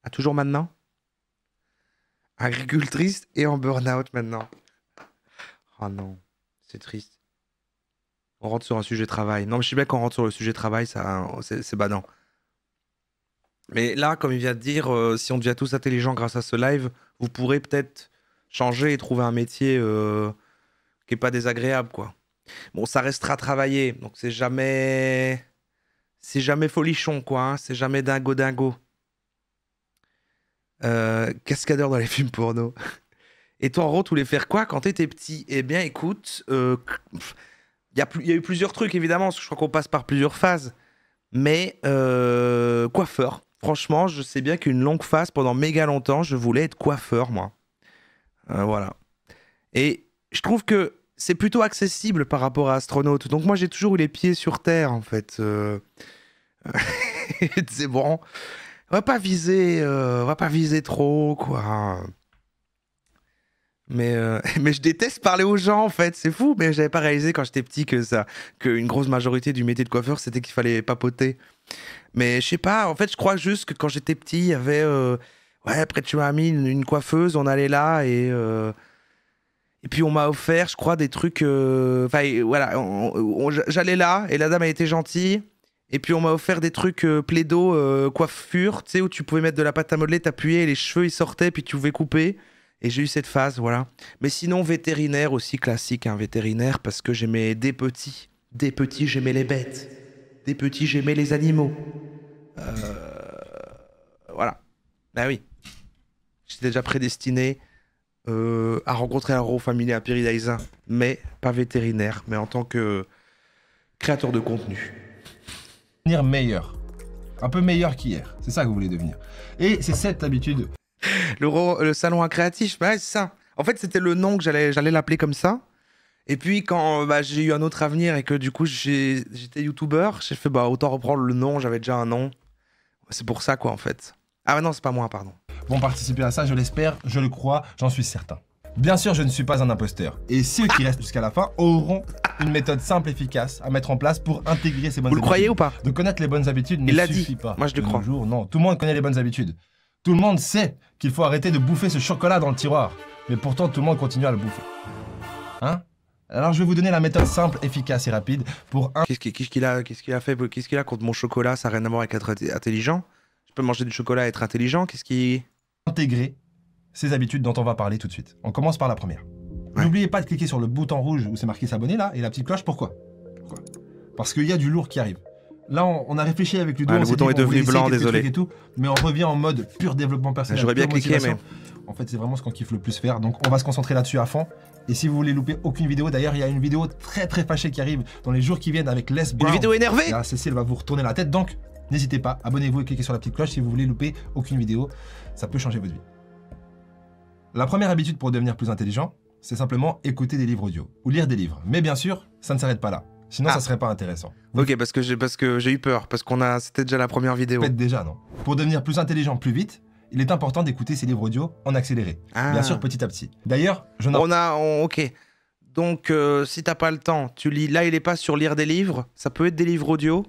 Ah, toujours maintenant Agricultrice et en burn-out maintenant. Oh non, c'est triste. On rentre sur un sujet travail. Non, mais je sais bien qu'on rentre sur le sujet travail, ça, c'est badant. Mais là, comme il vient de dire, euh, si on devient tous intelligents grâce à ce live, vous pourrez peut-être changer et trouver un métier euh, qui n'est pas désagréable, quoi. Bon, ça restera travailler, donc c'est jamais... C'est jamais folichon, quoi. Hein. C'est jamais dingo-dingo. Euh, cascadeur dans les films porno. Et toi, en gros, tu voulais faire quoi quand t'étais petit Eh bien, écoute, il y, a eu plusieurs trucs, évidemment, parce que je crois qu'on passe par plusieurs phases. Mais euh, coiffeur. Franchement, je sais bien qu'une longue phase, pendant méga longtemps, je voulais être coiffeur, moi. Euh, voilà. Et je trouve que c'est plutôt accessible par rapport à astronaute. Donc moi, j'ai toujours eu les pieds sur Terre, en fait. Euh. c'est bon. On va pas viser, on va pas viser trop, quoi. Euh, mais, je déteste parler aux gens en fait, c'est fou. Mais j'avais pas réalisé quand j'étais petit que ça, qu'une grosse majorité du métier de coiffeur c'était qu'il fallait papoter. Mais je sais pas, en fait, je crois juste que quand j'étais petit, il y avait euh, ouais après tu chez une, coiffeuse, on allait là et euh, et puis on m'a offert, je crois, des trucs. Euh, enfin voilà, j'allais là et la dame a été gentille. Et puis on m'a offert des trucs euh, plaido coiffure, tu sais, où tu pouvais mettre de la pâte à modeler, t'appuyais, les cheveux ils sortaient, puis tu pouvais couper. Et j'ai eu cette phase, voilà. Mais sinon, vétérinaire aussi classique, un hein, vétérinaire, parce que j'aimais des petits. Des petits, j'aimais les bêtes. Des petits, j'aimais les animaux. Euh, voilà. Ben oui. J'étais déjà prédestiné euh, à rencontrer un rôle familier à 1. mais pas vétérinaire, mais en tant que créateur de contenu. Devenir meilleur. Un peu meilleur qu'hier. C'est ça que vous voulez devenir. Et c'est cette habitude le, salon à créatif, c'est ça. En fait, c'était le nom que j'allais, j'allais l'appeler comme ça. Et puis, quand euh, bah, j'ai eu un autre avenir et que du coup, j'étais youtubeur, j'ai fait bah, autant reprendre le nom, j'avais déjà un nom. C'est pour ça, quoi, en fait. Ah, non, c'est pas moi, pardon. Bon, participer à ça, je l'espère, je le crois, j'en suis certain. Bien sûr, je ne suis pas un imposteur. Et ceux qui restent jusqu'à la fin auront une méthode simple, et efficace à mettre en place pour intégrer ces bonnes Vous le croyez ou pas De connaître les bonnes habitudes ne Il suffit pas. Moi, je le crois. Jour, non, tout le monde connaît les bonnes habitudes. Tout le monde sait qu'il faut arrêter de bouffer ce chocolat dans le tiroir. Mais pourtant, tout le monde continue à le bouffer. Hein alors je vais vous donner la méthode simple, efficace et rapide pour un... Qu'est-ce qu'il a, a, fait Qu'est-ce qu'il a contre mon chocolat Ça n'a rien à voir avec être intelligent Je peux manger du chocolat et être intelligent Qu'est-ce qui... Intégrer ces habitudes dont on va parler tout de suite. On commence par la première. N'oubliez pas de cliquer sur le bouton rouge où c'est marqué s'abonner là et la petite cloche. Pourquoi, Pourquoi Parce qu'il y a du lourd qui arrive. Là, on, a réfléchi avec Ludo. Ah, le bouton est, dit, est devenu blanc, désolé. Et tout, mais on revient en mode pur développement personnel. J'aurais bien cliqué, mais. En fait, c'est vraiment ce qu'on kiffe le plus faire. Donc, on va se concentrer là-dessus à fond. Et si vous voulez louper aucune vidéo, d'ailleurs, il y a une vidéo très très fâchée qui arrive dans les jours qui viennent avec Les Brown. Une vidéo énervée Là, Cécile va vous retourner la tête. Donc, n'hésitez pas, abonnez-vous et cliquez sur la petite cloche si vous voulez louper aucune vidéo. Ça peut changer votre vie. La première habitude pour devenir plus intelligent, c'est simplement écouter des livres audio ou lire des livres. Mais bien sûr, ça ne s'arrête pas là. Sinon, ça ah. serait pas intéressant. Ok, parce que j'ai parce que j'ai eu peur, parce qu'on a c'était déjà la première vidéo. Peut-être déjà non. Pour devenir plus intelligent plus vite, il est important d'écouter ces livres audio en accéléré. Ah. Bien sûr, petit à petit. D'ailleurs, je n'en... on a ok. Donc, euh, si t'as pas le temps, tu lis. Là, il est pas sur lire des livres. Ça peut être des livres audio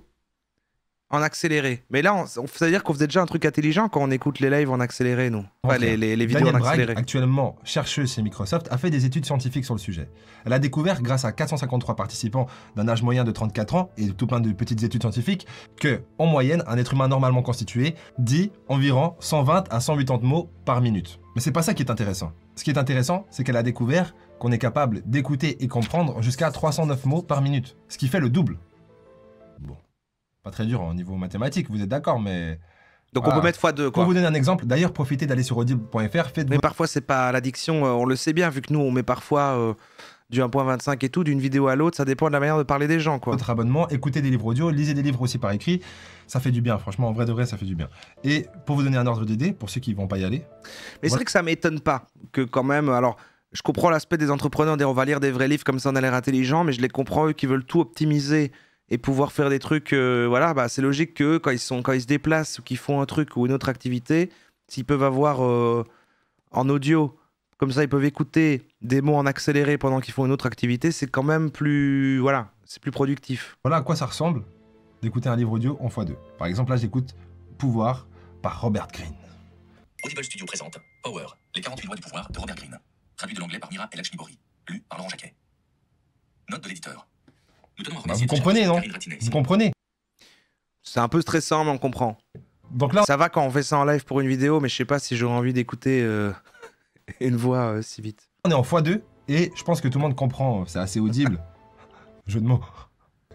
en accéléré. Mais là, on, veut c'est-à-dire qu'on faisait déjà un truc intelligent quand on écoute les lives en accéléré, nous. les, vidéos en accéléré. actuellement chercheuse chez Microsoft, a fait des études scientifiques sur le sujet. Elle a découvert, grâce à 453 participants d'un âge moyen de 34 ans et tout plein de petites études scientifiques, que, en moyenne, un être humain normalement constitué dit environ 120 à 180 mots par minute. Mais c'est pas ça qui est intéressant. Ce qui est intéressant, c'est qu'elle a découvert qu'on est capable d'écouter et comprendre jusqu'à 309 mots par minute, ce qui fait le double pas très dur hein, au niveau mathématique, vous êtes d'accord, mais. Donc on peut mettre fois 2 quoi. Pour vous donner un exemple, d'ailleurs profitez d'aller sur audible.fr, faites. Mais parfois c'est pas l'addiction, euh, on le sait bien vu que nous on met parfois euh, du 1.25 et tout d'une vidéo à l'autre, ça dépend de la manière de parler des gens quoi. Votre abonnement, écoutez des livres audio, lisez des livres aussi par écrit, ça fait du bien franchement en vrai de vrai ça fait du bien. Et pour vous donner un ordre d'idée pour ceux qui vont pas y aller. Mais c'est vrai que ça m'étonne pas que quand même alors je comprends l'aspect des entrepreneurs, on va lire des vrais livres comme ça on a l'air intelligent, mais je les comprends eux qui veulent tout optimiser et pouvoir faire des trucs. Euh, voilà, bah, c'est logique que quand ils sont, quand ils se déplacent ou qu'ils font un truc ou une autre activité, s'ils peuvent avoir euh, en audio, comme ça, ils peuvent écouter des mots en accéléré pendant qu'ils font une autre activité. C'est quand même plus, voilà, c'est plus productif. Voilà à quoi ça ressemble d'écouter un livre audio en x2. Par exemple, là, j'écoute Pouvoir par Robert Greene. Audible Studio présente Power, les 48 lois du pouvoir de Robert Greene. Traduit de l'anglais par Mira El Lu par Laurent Jaquet. Note de l'éditeur. Bah, vous comprenez, non Vous comprenez C'est un peu stressant, mais on comprend. Donc là... Ça va quand on fait ça en live pour une vidéo, mais je sais pas si j'aurais envie d'écouter euh, une voix euh, si vite. On est en x2, et je pense que tout le monde comprend, euh, c'est assez audible. Jeu de mots.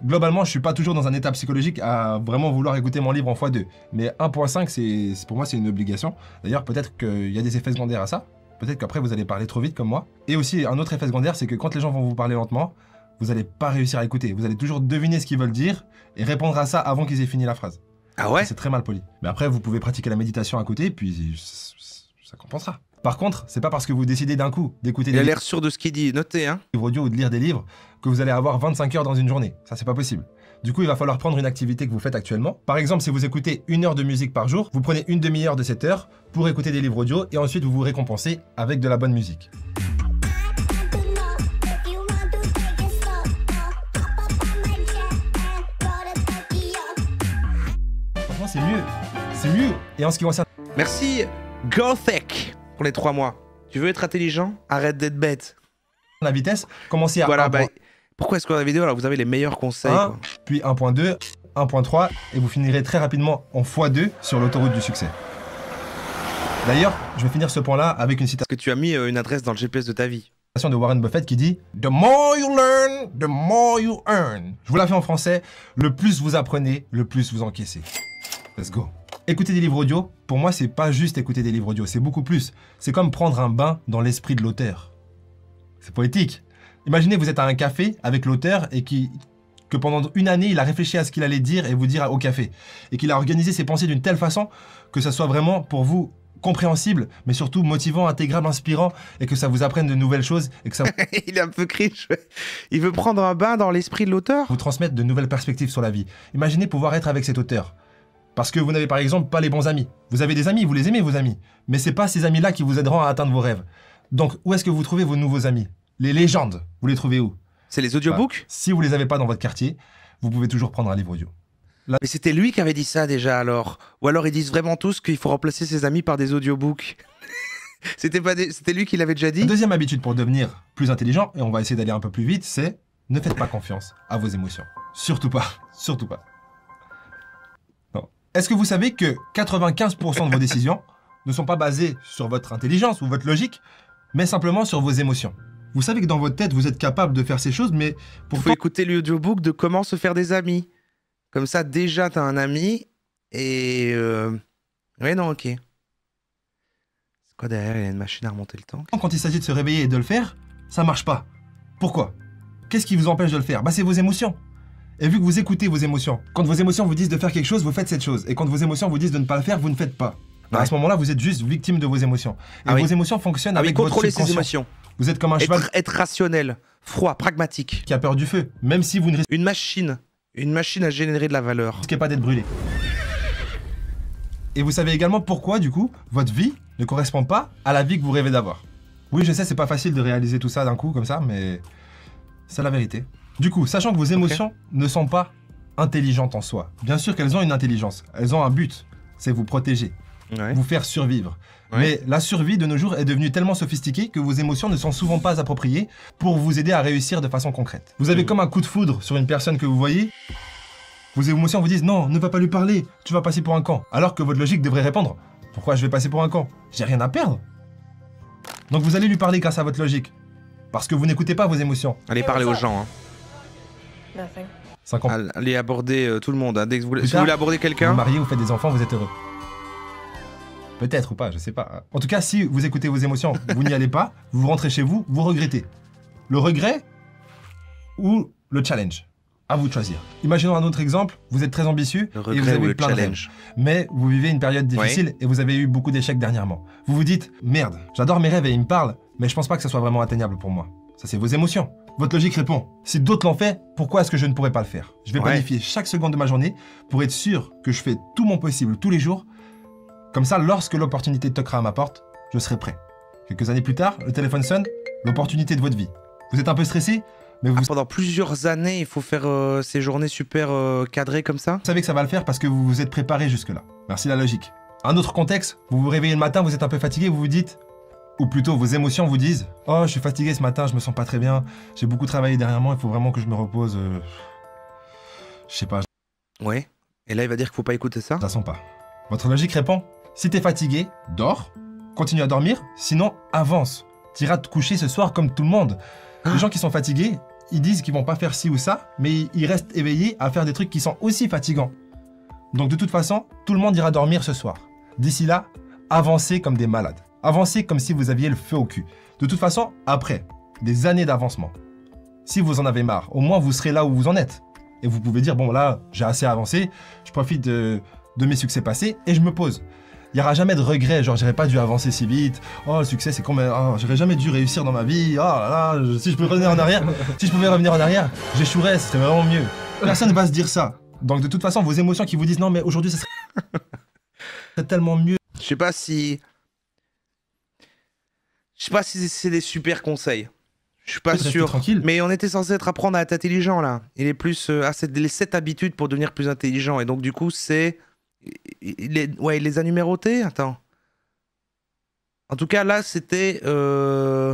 Globalement, je suis pas toujours dans un état psychologique à vraiment vouloir écouter mon livre en x2. Mais 1.5, pour moi, c'est une obligation. D'ailleurs, peut-être qu'il y a des effets secondaires à ça. Peut-être qu'après, vous allez parler trop vite comme moi. Et aussi, un autre effet secondaire, c'est que quand les gens vont vous parler lentement, vous n'allez pas réussir à écouter. Vous allez toujours deviner ce qu'ils veulent dire et répondre à ça avant qu'ils aient fini la phrase. Ah ouais C'est très mal poli. Mais après, vous pouvez pratiquer la méditation à côté, puis ça compensera. Par contre, c'est pas parce que vous décidez d'un coup d'écouter des. Il a l'air sûr de ce qu'il dit, notez, hein. audio ou de lire des livres que vous allez avoir 25 heures dans une journée. Ça, c'est pas possible. Du coup, il va falloir prendre une activité que vous faites actuellement. Par exemple, si vous écoutez une heure de musique par jour, vous prenez une demi-heure de cette heure pour écouter des livres audio et ensuite vous vous récompensez avec de la bonne musique. c'est mieux. C'est mieux. Et en ce qui concerne. Merci, Gothic, pour les trois mois. Tu veux être intelligent Arrête d'être bête. La vitesse, commencez à. Voilà, bah. Pourquoi est-ce que a la vidéo, là vous avez les meilleurs conseils 1, Puis 1.2, 1.3, et vous finirez très rapidement en x2 sur l'autoroute du succès. D'ailleurs, je vais finir ce point-là avec une citation. que tu as mis euh, une adresse dans le GPS de ta vie de Warren Buffett qui dit The more you learn, the more you earn. Je vous la fais en français. Le plus vous apprenez, le plus vous encaissez. Let's go. Écouter des livres audio, pour moi, c'est pas juste écouter des livres audio, c'est beaucoup plus. C'est comme prendre un bain dans l'esprit de l'auteur. C'est poétique. Imaginez, vous êtes à un café avec l'auteur et qui, que pendant une année, il a réfléchi à ce qu'il allait dire et vous dire au café. Et qu'il a organisé ses pensées d'une telle façon que ça soit vraiment pour vous compréhensible, mais surtout motivant, intégrable, inspirant, et que ça vous apprenne de nouvelles choses. Et que ça... il est un peu cringe. Il veut prendre un bain dans l'esprit de l'auteur. Vous transmettre de nouvelles perspectives sur la vie. Imaginez pouvoir être avec cet auteur. Parce que vous n'avez par exemple pas les bons amis. Vous avez des amis, vous les aimez vos amis, mais c'est pas ces amis-là qui vous aideront à atteindre vos rêves. Donc où est-ce que vous trouvez vos nouveaux amis Les légendes, vous les trouvez où C'est les audiobooks bah, Si vous les avez pas dans votre quartier, vous pouvez toujours prendre un livre audio. Mais c'était lui qui avait dit ça déjà alors. Ou alors ils disent vraiment tous qu'il faut remplacer ses amis par des audiobooks. c'était pas c'était lui qui l'avait déjà dit. deuxième habitude pour devenir plus intelligent et on va essayer d'aller un peu plus vite, c'est ne faites pas confiance à vos émotions. Surtout pas, surtout pas. Est-ce que vous savez que 95% de vos décisions ne sont pas basées sur votre intelligence ou votre logique, mais simplement sur vos émotions Vous savez que dans votre tête, vous êtes capable de faire ces choses, mais pour... Il faut écouter l'audiobook de Comment se faire des amis. Comme ça, déjà, t'as un ami et... Euh... non, ok. C'est quoi derrière Il y a une machine à remonter le temps Quand il s'agit de se réveiller et de le faire, ça marche pas. Pourquoi Qu'est-ce qui vous empêche de le faire Bah, c'est vos émotions. Et vu que vous écoutez vos émotions, quand vos émotions vous disent de faire quelque chose, vous faites cette chose. Et quand vos émotions vous disent de ne pas le faire, vous ne faites pas. Bah, à ce moment-là, vous êtes juste victime de vos émotions. Et ah vos émotions fonctionnent ah avec contrôler votre émotions. Vous êtes comme un être, cheval. Être rationnel, froid, pragmatique. Qui a peur du feu, même si vous ne Une machine. Une machine à générer de la valeur. Ce qui n'est pas d'être brûlé. Et vous savez également pourquoi, du coup, votre vie ne correspond pas à la vie que vous rêvez d'avoir. Oui, je sais, c'est pas facile de réaliser tout ça d'un coup comme ça, mais c'est la vérité. Du coup, sachant que vos émotions ne sont pas intelligentes en soi, bien sûr qu'elles ont une intelligence, elles ont un but, c'est vous protéger, vous faire survivre. Mais la survie de nos jours est devenue tellement sophistiquée que vos émotions ne sont souvent pas appropriées pour vous aider à réussir de façon concrète. Vous avez mm. comme un coup de foudre sur une personne que vous voyez, vos émotions vous disent non, ne va pas lui parler, tu vas passer pour un camp. Alors que votre logique devrait répondre pourquoi je vais passer pour un camp J'ai rien à perdre. Donc vous allez lui parler grâce à votre logique. Parce que vous n'écoutez pas vos émotions. Allez parler aux gens. Hein ça ans. Allez aborder euh, tout le monde. Hein. Dès vous voulez, si vous voulez aborder quelqu'un, vous mariez, vous faites des enfants, vous êtes heureux. Peut-être ou pas, je sais pas. Hein. En tout cas, si vous écoutez vos émotions, vous n'y allez pas, vous rentrez chez vous, vous regrettez. Le regret ou le challenge À vous de choisir. Imaginons un autre exemple, vous êtes très ambitieux et vous avez plein de Mais vous vivez une période difficile et vous avez eu beaucoup d'échecs dernièrement. Vous vous dites, merde, j'adore mes rêves et ils me parlent, mais je pense pas que ce soit vraiment atteignable pour moi. Ça, c'est vos émotions. Votre logique répond, si d'autres l'ont fait, pourquoi est-ce que je ne pourrais pas le faire Je vais planifier chaque seconde de ma journée pour être sûr que je fais tout mon possible tous les jours. Comme ça, lorsque l'opportunité toquera à ma porte, je serai prêt. Quelques années plus tard, le téléphone sonne, l'opportunité de votre vie. Vous êtes un peu stressé mais vous... Ah, pendant plusieurs années, il faut faire euh, ces journées super euh, cadrées comme ça Vous savez que ça va le faire parce que vous vous êtes préparé jusque-là. Merci la logique. Un autre contexte, vous vous réveillez le matin, vous êtes un peu fatigué, vous vous dites ou plutôt vos émotions vous disent Oh, je suis fatigué ce matin, je me sens pas très bien, j'ai beaucoup travaillé derrière moi, il faut vraiment que je me repose. Euh, je sais pas. Ouais. Et là, il va dire qu'il faut pas écouter ça Ça sent pas. Votre logique répond Si t'es fatigué, dors, continue à dormir, sinon avance. T'iras te coucher ce soir comme tout le monde. Ah. Les gens qui sont fatigués, ils disent qu'ils vont pas faire ci ou ça, mais ils restent éveillés à faire des trucs qui sont aussi fatigants. Donc de toute façon, tout le monde ira dormir ce soir. D'ici là, avancez comme des malades. Avancez comme si vous aviez le feu au cul. De toute façon, après, des années d'avancement, si vous en avez marre, au moins vous serez là où vous en êtes. Et vous pouvez dire, bon là, j'ai assez avancé, je profite de, mes succès passés et je me pose. Il n'y aura jamais de regret, genre j'aurais pas dû avancer si vite, oh le succès c'est combien, oh, j'aurais jamais dû réussir dans ma vie, oh là là, si je pouvais revenir en arrière, si je pouvais revenir en arrière, j'échouerais, c'est vraiment mieux. Personne ne va se dire ça. Donc de toute façon, vos émotions qui vous disent non mais aujourd'hui ça serait tellement mieux. Je sais pas si je sais pas si c'est des super conseils. Je suis pas sûr. Tranquille. Mais on était censé être apprendre à être intelligent là. Il est plus à euh, ah, les sept habitudes pour devenir plus intelligent et donc du coup c'est ouais, il les a numérotés, attends. En tout cas, là, c'était euh,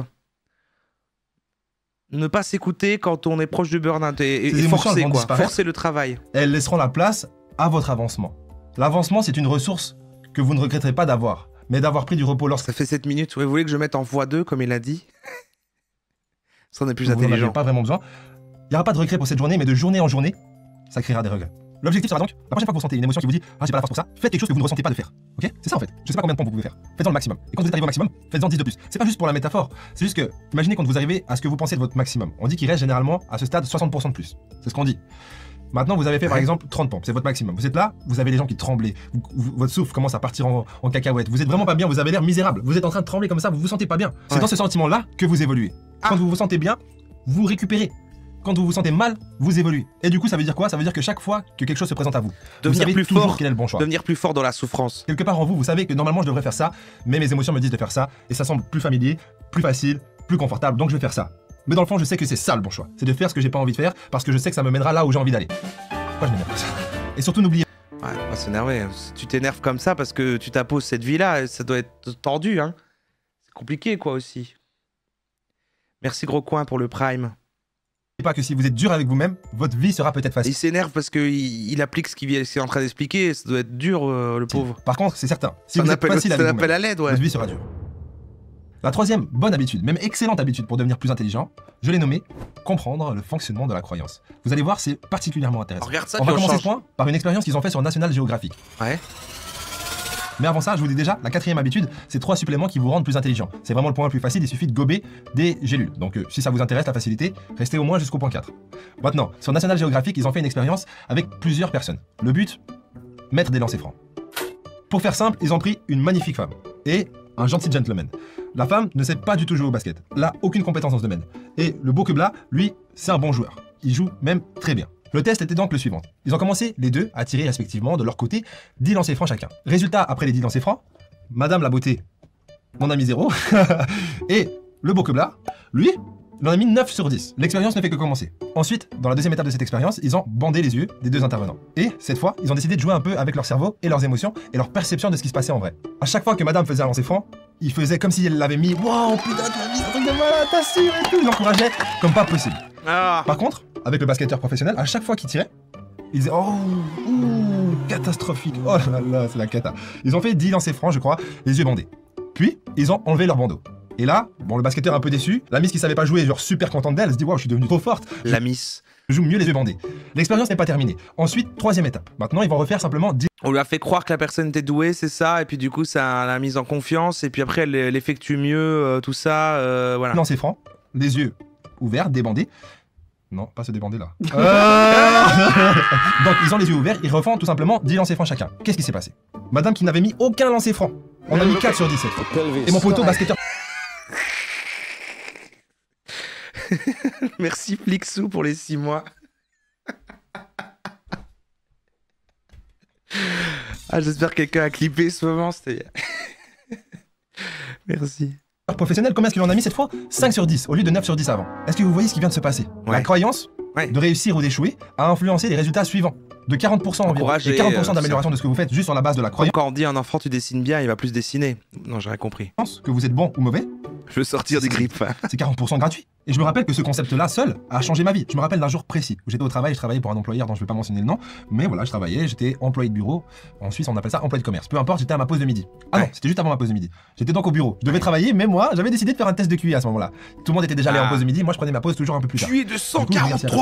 ne pas s'écouter quand on est proche du burn-out et, forcer, quoi. le travail. elles laisseront la place à votre avancement. L'avancement, c'est une ressource que vous ne regretterez pas d'avoir mais d'avoir pris du repos lorsque. Ça fait 7 minutes. vous voulez que je mette en voix 2 comme il a dit Ça, n'est plus vous intelligent. Vous pas vraiment besoin. Il n'y aura pas de regret pour cette journée, mais de journée en journée, ça créera des regrets. L'objectif sera donc, la prochaine fois que vous ressentez une émotion qui vous dit Ah, j'ai pas la force pour ça, faites quelque chose que vous ne ressentez pas de faire. Ok C'est ça en fait. Je ne sais pas combien de temps vous pouvez faire. Faites-en le maximum. Et quand vous êtes arrivé au maximum, faites-en 10 de plus. C'est pas juste pour la métaphore. C'est juste que, imaginez quand vous arrivez à ce que vous pensez de votre maximum. On dit qu'il reste généralement à ce stade 60% de plus. C'est ce qu'on dit. Maintenant, vous avez fait par exemple 30 pompes, c'est votre maximum. Vous êtes là, vous avez les gens qui tremblaient, votre souffle commence à partir en, cacahuète, vous êtes vraiment pas bien, vous avez l'air misérable, vous êtes en train de trembler comme ça, vous vous sentez pas bien. C'est dans ce sentiment-là que vous évoluez. Ah. Quand vous vous sentez bien, vous récupérez. Quand vous vous sentez mal, vous évoluez. Et du coup, ça veut dire quoi Ça veut dire que chaque fois que quelque chose se présente à vous, devenir vous savez plus fort, bon Devenir plus fort dans la souffrance. Quelque part en vous, vous savez que normalement je devrais faire ça, mais mes émotions me disent de faire ça, et ça semble plus familier, plus facile, plus confortable, donc je vais faire ça. Mais dans le fond, je sais que c'est ça le bon choix. C'est de faire ce que j'ai pas envie de faire parce que je sais que ça me mènera là où j'ai envie d'aller. Pourquoi je m'énerve Et surtout, n'oubliez Ouais, hein. Tu t'énerves comme ça parce que tu t'imposes cette vie-là, ça doit être tordu, hein. C'est compliqué, quoi, aussi. Merci, Gros Coin, pour le Prime. Et pas que si vous êtes dur avec vous-même, votre vie sera peut-être facile. Il s'énerve parce qu'il il applique ce qu'il est en train d'expliquer, ça doit être dur, euh, le pauvre. Par contre, c'est certain. Si vous êtes appelle, facile avec à l'aide, ouais. Votre vie sera dure. La troisième bonne habitude, même excellente habitude pour devenir plus intelligent, je l'ai nommée comprendre le fonctionnement de la croyance. Vous allez voir, c'est particulièrement intéressant. On va commencer par une expérience qu'ils ont fait sur National Geographic. Ouais. Mais avant ça, je vous dis déjà, la quatrième habitude, c'est trois suppléments qui vous rendent plus intelligent. C'est vraiment le point le plus facile, il suffit de gober des gélules. Donc euh, si ça vous intéresse, la facilité, restez au moins jusqu'au point 4. Maintenant, sur National Geographic, ils ont fait une expérience avec plusieurs personnes. Le but Mettre des lancers francs. Pour faire simple, ils ont pris une magnifique femme. Et un gentil gentleman. La femme ne sait pas du tout jouer au basket, Elle n'a aucune compétence dans ce domaine. Et le beau quebla, lui, c'est un bon joueur. Il joue même très bien. Le test était donc le suivant. Ils ont commencé les deux à tirer respectivement de leur côté 10 lancers francs chacun. Résultat, après les 10 lancers francs, Madame la beauté, mon ami zéro, et le beau quebla, lui, il en a mis 9 sur 10. L'expérience ne fait que commencer. Ensuite, dans la deuxième étape de cette expérience, ils ont bandé les yeux des deux intervenants. Et, cette fois, ils ont décidé de jouer un peu avec leur cerveau et leurs émotions et leur perception de ce qui se passait en vrai. À chaque fois que madame faisait un lancé franc, il faisait comme si elle l'avait mis Waouh, putain, t'as mis un truc de malade, t'assures et tout. Ils l'encourageaient comme pas possible. Ah. Par contre, avec le basketteur professionnel, à chaque fois qu'il tirait, ils disaient Oh, ouh, catastrophique. Oh là là, c'est la cata. Ils ont fait 10 lancers francs, je crois, les yeux bandés. Puis, ils ont enlevé leur bandeau. Et là, bon, le basketteur un peu déçu, la Miss qui savait pas jouer, genre super contente d'elle, se dit waouh, je suis devenue trop forte. La Miss. Je joue mieux les yeux bandés. L'expérience n'est pas terminée. Ensuite, troisième étape. Maintenant, ils vont refaire simplement 10 on lui a fait croire que la personne était douée, c'est ça, et puis du coup, ça l'a mise en confiance, et puis après, elle l'effectue mieux, euh, tout ça, euh, voilà. Non, c'est franc, les yeux ouverts, débandés. Non, pas se débander là. Donc, ils ont les yeux ouverts, ils refont tout simplement 10 lancers francs chacun. Qu'est-ce qui s'est passé Madame qui n'avait mis aucun lancer franc. On a mis 4 sur 17. Et mon poteau basketteur. Merci Flixou pour les six mois. Ah, j'espère que quelqu'un a clippé ce moment. Merci. professionnel, comment est-ce qu'il en a mis cette fois 5 sur 10 au lieu de 9 sur 10 avant. Est-ce que vous voyez ce qui vient de se passer La croyance de réussir ou d'échouer à influencer les résultats suivants de 40% environ. Et 40% euh, d'amélioration de ce que vous faites juste sur la base de la croyance. Quand on dit un enfant, tu dessines bien, il va plus dessiner. Non, j'aurais compris. pense que vous êtes bon ou mauvais Je veux sortir des grippes. C'est 40% gratuit. Et je me rappelle que ce concept-là seul a changé ma vie. Je me rappelle d'un jour précis où j'étais au travail, je travaillais pour un employeur dont je ne vais pas mentionner le nom, mais voilà, je travaillais, j'étais employé de bureau. En Suisse, on appelle ça employé de commerce. Peu importe, j'étais à ma pause de midi. Ah non, c'était juste avant ma pause de midi. J'étais donc au bureau. Je devais travailler, mais moi, j'avais décidé de faire un test de QI à ce moment-là. Tout le monde était déjà allé en ah. pause de midi, moi je prenais ma pause toujours un peu plus tard. suis de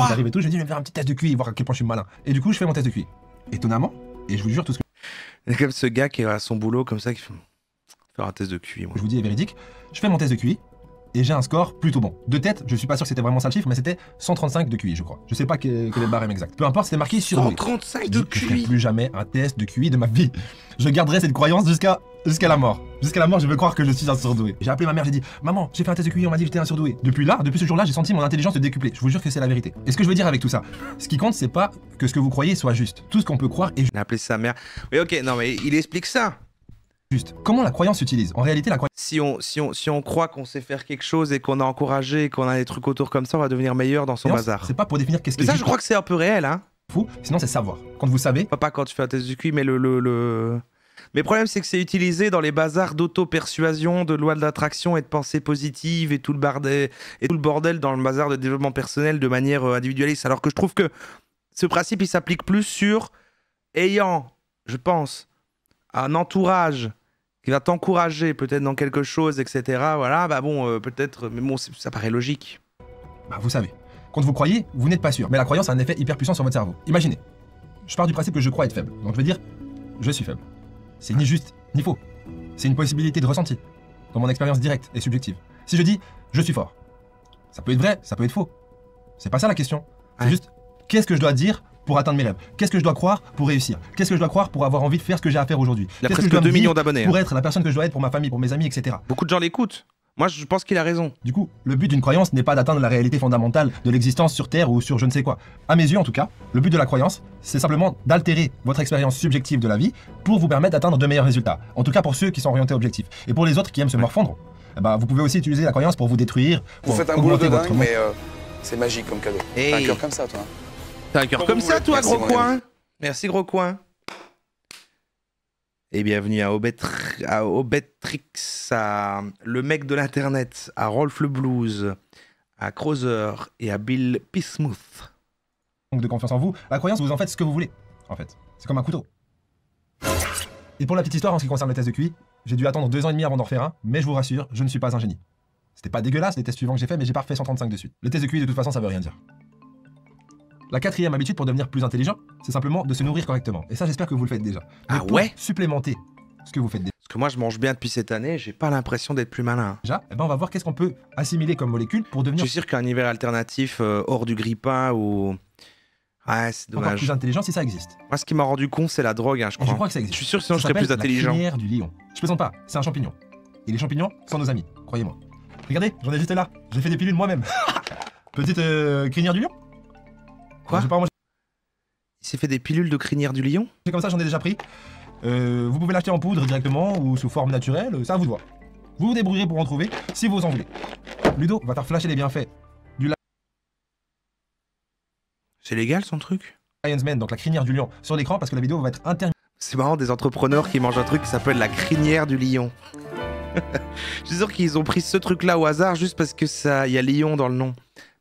J'arrive et tout, je dis, je vais faire un petit test de QI, voir à quel point je suis malin. Et du coup, je fais mon test de QI. Étonnamment, et je vous jure tout ce que. C'est comme ce gars qui est à son boulot comme ça, qui fait faire un test de QI. Moi. Je vous dis, est véridique. Je fais mon test de QI, et j'ai un score plutôt bon. De tête, je suis pas sûr que c'était vraiment ça le chiffre, mais c'était 135 de QI, je crois. Je sais pas quel, est le barème exact. Peu importe, c'était marqué sur 135 de QI. Je ferai plus jamais un test de QI de ma vie. Je garderai cette croyance jusqu'à jusqu'à la mort. Jusqu'à la mort, je veux croire que je suis un surdoué. J'ai appelé ma mère, j'ai dit Maman, j'ai fait un test de QI, on m'a dit que j'étais un surdoué. Depuis là, depuis ce jour-là, j'ai senti mon intelligence se décupler. Je vous jure que c'est la vérité. est ce que je veux dire avec tout ça, ce qui compte, c'est pas que ce que vous croyez soit juste. Tout ce qu'on peut croire est juste. appelé sa mère. Oui, ok, non, mais il explique ça. Juste, comment la croyance s'utilise En réalité, la croyance. Si on, si on, croit qu'on sait faire quelque chose et qu'on a encouragé et qu'on a des trucs autour comme ça, on va devenir meilleur dans son bazar. C'est pas pour définir qu'est-ce que. ça, je crois que c'est un peu réel, hein. Fou, sinon c'est savoir. Quand vous savez. Pas, quand tu fais un test du QI, mais le... Mais le problème, c'est que c'est utilisé dans les bazars d'auto-persuasion, de loi de l'attraction et de pensée positive et tout le bordel, et tout le bordel dans le bazar de développement personnel de manière euh, individualiste. Alors que je trouve que ce principe, il s'applique plus sur ayant, je pense, un entourage qui va t'encourager peut-être dans quelque chose, etc. Voilà, bah bon, euh, peut-être, mais bon, ça paraît logique. Bah vous savez, quand vous croyez, vous n'êtes pas sûr, mais la croyance a un effet hyper puissant sur votre cerveau. Imaginez, je pars du principe que je crois être faible, donc je vais dire, je suis faible. C'est ni juste, ni faux. C'est une possibilité de ressenti, dans mon expérience directe et subjective. Si je dis, je suis fort, ça peut être vrai, ça peut être faux. C'est pas ça la question. C'est juste, qu'est-ce que je dois dire pour atteindre mes rêves Qu'est-ce que je dois croire pour réussir Qu'est-ce que je dois croire pour avoir envie de faire ce que j'ai à faire aujourd'hui Il a presque 2 millions d'abonnés. Hein. Pour être la personne que je dois être pour ma famille, pour mes amis, etc. Beaucoup de gens l'écoutent. Moi, je pense qu'il a raison. Du coup, le but d'une croyance n'est pas d'atteindre la réalité fondamentale de l'existence sur Terre ou sur je ne sais quoi. À mes yeux, en tout cas, le but de la croyance, c'est simplement d'altérer votre expérience subjective de la vie pour vous permettre d'atteindre de meilleurs résultats. En tout cas, pour ceux qui sont orientés objectifs. Et pour les autres qui aiment se morfondre, bah, vous pouvez aussi utiliser la croyance pour vous détruire. Vous faites un boulot de dingue, mais euh, c'est magique comme cadeau. un cœur comme ça, toi. Hein. T'as un cœur comme, ça, toi, gros coin Merci, gros coin. Et bienvenue à, Obetrix, à le mec de l'internet, à Rolf le Blues, à Crozer et à Bill Pismouth. Donc de confiance en vous, la croyance, vous en faites ce que vous voulez, en fait. C'est comme un couteau. Et pour la petite histoire, en ce qui concerne les test de QI, j'ai dû attendre deux ans et demi avant d'en refaire un, mais je vous rassure, je ne suis pas un génie. C'était pas dégueulasse les tests suivants que j'ai fait, mais j'ai pas refait 135 suite. Le test de QI, de toute façon, ça veut rien dire. La quatrième habitude pour devenir plus intelligent, c'est simplement de se nourrir correctement. Et ça, j'espère que vous le faites déjà. ah ouais Supplémenter ce que vous faites déjà. Parce que moi, je mange bien depuis cette année, j'ai pas l'impression d'être plus malin. Déjà, eh ben, on va voir qu'est-ce qu'on peut assimiler comme molécule pour devenir. Je suis sûr qu'un hiver alternatif euh, hors du grippin ou. Ouais, ah, c'est dommage. Encore plus intelligent si ça existe. Moi, ce qui m'a rendu con, c'est la drogue, hein, je crois. je crois que ça existe. Je suis sûr que sinon, je serais plus intelligent. La du lion. Je plaisante pas, c'est un champignon. Et les champignons sont nos amis, croyez-moi. Regardez, j'en ai juste là. J'ai fait des pilules moi-même. Petite euh, crinière du lion Quoi Il s'est fait des pilules de crinière du lion C'est comme ça, j'en ai déjà pris. Euh, vous pouvez l'acheter en poudre directement ou sous forme naturelle, ça vous doit. Vous vous débrouillez pour en trouver si vous en voulez. Ludo va faire flasher les bienfaits du la... C'est légal son truc Lion's donc la crinière du lion, sur l'écran parce que la vidéo va être C'est marrant des entrepreneurs qui mangent un truc qui s'appelle la crinière du lion. Je suis sûr qu'ils ont pris ce truc-là au hasard juste parce que ça, y a lion dans le nom.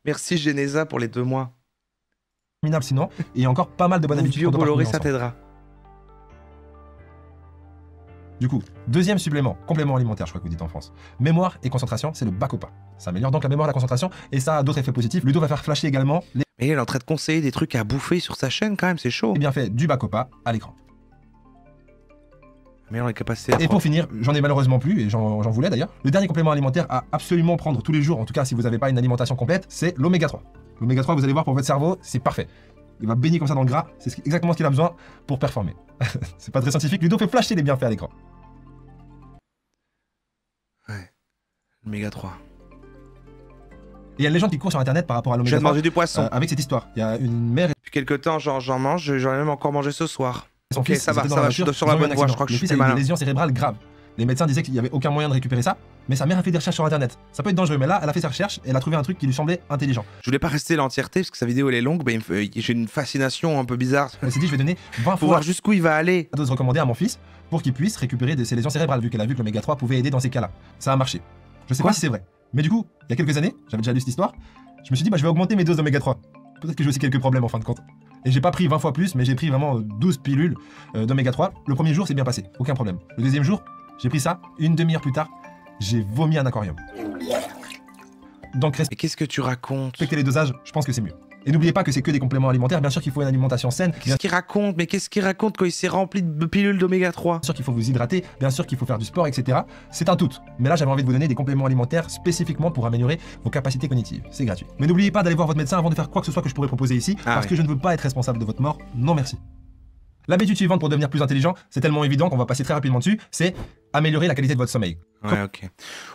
Merci Genesa pour les deux mois minable sinon. Et encore pas mal de bonnes habitudes. Bio Du coup, deuxième supplément, complément alimentaire, je crois que vous dites en France. Mémoire et concentration, c'est le Bacopa. Ça améliore donc la mémoire, et la concentration, et ça a d'autres effets positifs. Ludo va faire flasher également les. Mais il est en train de conseiller des trucs à bouffer sur sa chaîne quand même, c'est chaud. Et eh bien fait, du Bacopa à l'écran. Mais on est capacité Et pour finir, j'en ai malheureusement plus, et j'en voulais d'ailleurs. Le dernier complément alimentaire à absolument prendre tous les jours, en tout cas si vous n'avez pas une alimentation complète, c'est l'oméga 3. L'oméga 3, vous allez voir, pour votre cerveau, c'est parfait. Il va baigner comme ça dans le gras, c'est exactement ce qu'il a besoin pour performer. c'est pas très scientifique, Ludo fait flasher les bienfaits à l'écran. Ouais, l'oméga 3. il y a les gens qui courent sur internet par rapport à l'oméga 3. J'ai mangé du poisson. Euh, avec cette histoire. Il y a une mère. Depuis quelque temps, j'en mange, j'en ai même encore mangé ce soir. ok, ça va, ça va, je sur la bonne voie, je crois que je suis malin. une lésion cérébrale grave. Les médecins disaient qu'il n'y avait aucun moyen de récupérer ça, mais sa mère a fait des recherches sur internet. Ça peut être dangereux, mais là, elle a fait ses recherches et elle a trouvé un truc qui lui semblait intelligent. Je voulais pas rester l'entièreté parce que sa vidéo elle est longue, mais j'ai une fascination un peu bizarre. Elle s'est dit, je vais donner 20 fois. Pour voir jusqu'où il va aller. Dose recommandée à mon fils pour qu'il puisse récupérer des ses lésions cérébrales, vu qu'elle a vu que l'oméga 3 pouvait aider dans ces cas-là. Ça a marché. Je sais pas si c'est vrai. Mais du coup, il y a quelques années, j'avais déjà lu cette histoire, je me suis dit, bah, je vais augmenter mes doses d'oméga 3. Peut-être que j'ai aussi quelques problèmes en fin de compte. Et j'ai pas pris 20 fois plus, mais j'ai pris vraiment 12 pilules euh, d'oméga 3. Le premier jour, c'est bien passé, aucun problème. Le deuxième jour, j'ai pris ça, une demi-heure plus tard, j'ai vomi un aquarium. Donc Qu'est-ce que tu racontes Respecter les dosages, je pense que c'est mieux. Et n'oubliez pas que c'est que des compléments alimentaires. Bien sûr qu'il faut une alimentation saine. Qu'est-ce qu'il raconte Mais qu'est-ce qu'il raconte quand il s'est rempli de pilules d'oméga 3 Bien sûr qu'il faut vous hydrater, bien sûr qu'il faut faire du sport, etc. C'est un tout. Mais là, j'avais envie de vous donner des compléments alimentaires spécifiquement pour améliorer vos capacités cognitives. C'est gratuit. Mais n'oubliez pas d'aller voir votre médecin avant de faire quoi que ce soit que je pourrais proposer ici, ah parce que je ne veux pas être responsable de votre mort. Non merci. L'habitude suivante pour devenir plus intelligent, c'est tellement évident qu'on va passer très rapidement dessus, c'est améliorer la qualité de votre sommeil. Ouais, ok.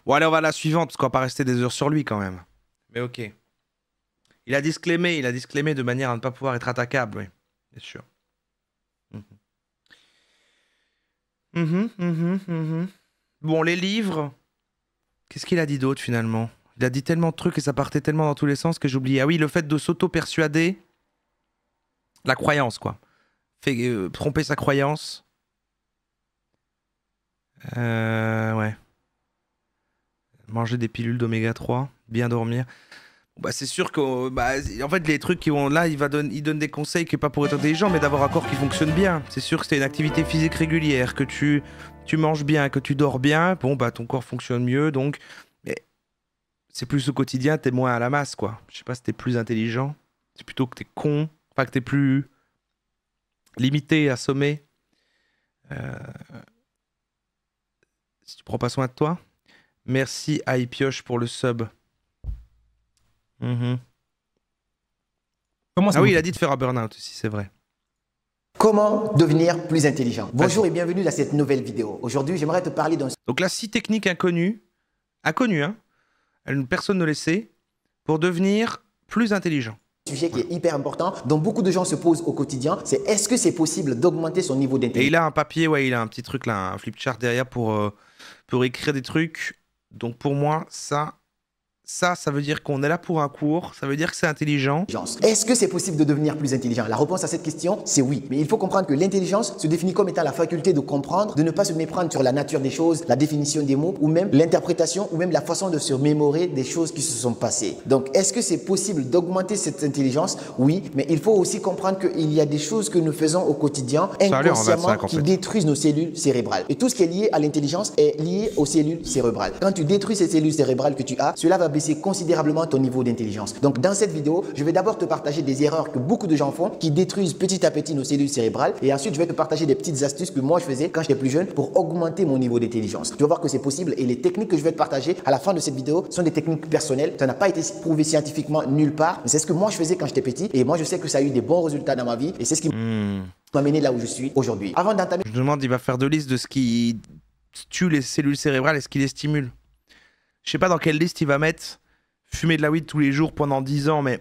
Bon, allez, on va à la suivante, parce qu'on va pas rester des heures sur lui quand même. Mais ok. Il a disclaimé, il a disclaimé de manière à ne pas pouvoir être attaquable, oui. Bien sûr. Mm-hmm. Mm-hmm, mm-hmm, bon, les livres. Qu'est-ce qu'il a dit d'autre finalement Il a dit tellement de trucs et ça partait tellement dans tous les sens que j'oubliais. Ah oui, le fait de s'auto-persuader. La croyance, quoi fait, euh, tromper sa croyance. Euh, ouais. Manger des pilules d'oméga 3, bien dormir. Bah, c'est sûr que bah, en fait les trucs qui ont... là, il va donne, il donne des conseils qui est pas pour être intelligent, mais d'avoir un corps qui fonctionne bien. C'est sûr que c'est une activité physique régulière, que tu tu manges bien, que tu dors bien, bon bah ton corps fonctionne mieux donc c'est plus au quotidien, t'es moins à la masse quoi. Je sais pas si t'es plus intelligent, c'est plutôt que t'es con, pas que t'es plus limité, assommé, euh, si tu prends pas soin de toi. Merci à Ipioche pour le sub. Mhm. Comment ah oui, il a dit de faire un burn-out aussi, c'est vrai. Comment devenir plus intelligent Bonjour et bienvenue dans cette nouvelle vidéo. Aujourd'hui, j'aimerais te parler d'un... Donc la six techniques inconnues, inconnues, hein, personne ne les sait, pour devenir plus intelligent sujet qui est hyper important, dont beaucoup de gens se posent au quotidien, c'est est-ce que c'est possible d'augmenter son niveau d'intérêt Et il a un papier, ouais, il a un petit truc là, un flip derrière pour, euh, pour écrire des trucs. Donc pour moi, ça, ça, ça veut dire qu'on est là pour un cours, ça veut dire que c'est intelligent. Est-ce que c'est possible de devenir plus intelligent La réponse à cette question, c'est oui. Mais il faut comprendre que l'intelligence se définit comme étant la faculté de comprendre, de ne pas se méprendre sur la nature des choses, la définition des mots, ou même l'interprétation, ou même la façon de se mémorer des choses qui se sont passées. Donc, est-ce que c'est possible d'augmenter cette intelligence Oui, mais il faut aussi comprendre qu'il y a des choses que nous faisons au quotidien inconsciemment qui détruisent nos cellules cérébrales. Et tout ce qui est lié à l'intelligence est lié aux cellules cérébrales. Quand tu détruis ces cellules cérébrales que tu as, cela va baissé considérablement ton niveau d'intelligence. Donc dans cette vidéo, je vais d'abord te partager des erreurs que beaucoup de gens font qui détruisent petit à petit nos cellules cérébrales et ensuite je vais te partager des petites astuces que moi je faisais quand j'étais plus jeune pour augmenter mon niveau d'intelligence. Tu vas voir que c'est possible et les techniques que je vais te partager à la fin de cette vidéo sont des techniques personnelles. Ça n'a pas été prouvé scientifiquement nulle part, mais c'est ce que moi je faisais quand j'étais petit et moi je sais que ça a eu des bons résultats dans ma vie et c'est ce qui hmm. m'a amené là où je suis aujourd'hui. Avant d'entamer... Je demande, il va faire de liste de ce qui tue les cellules cérébrales et ce qui les stimule. Je sais pas dans quelle liste il va mettre fumer de la weed tous les jours pendant 10 ans, mais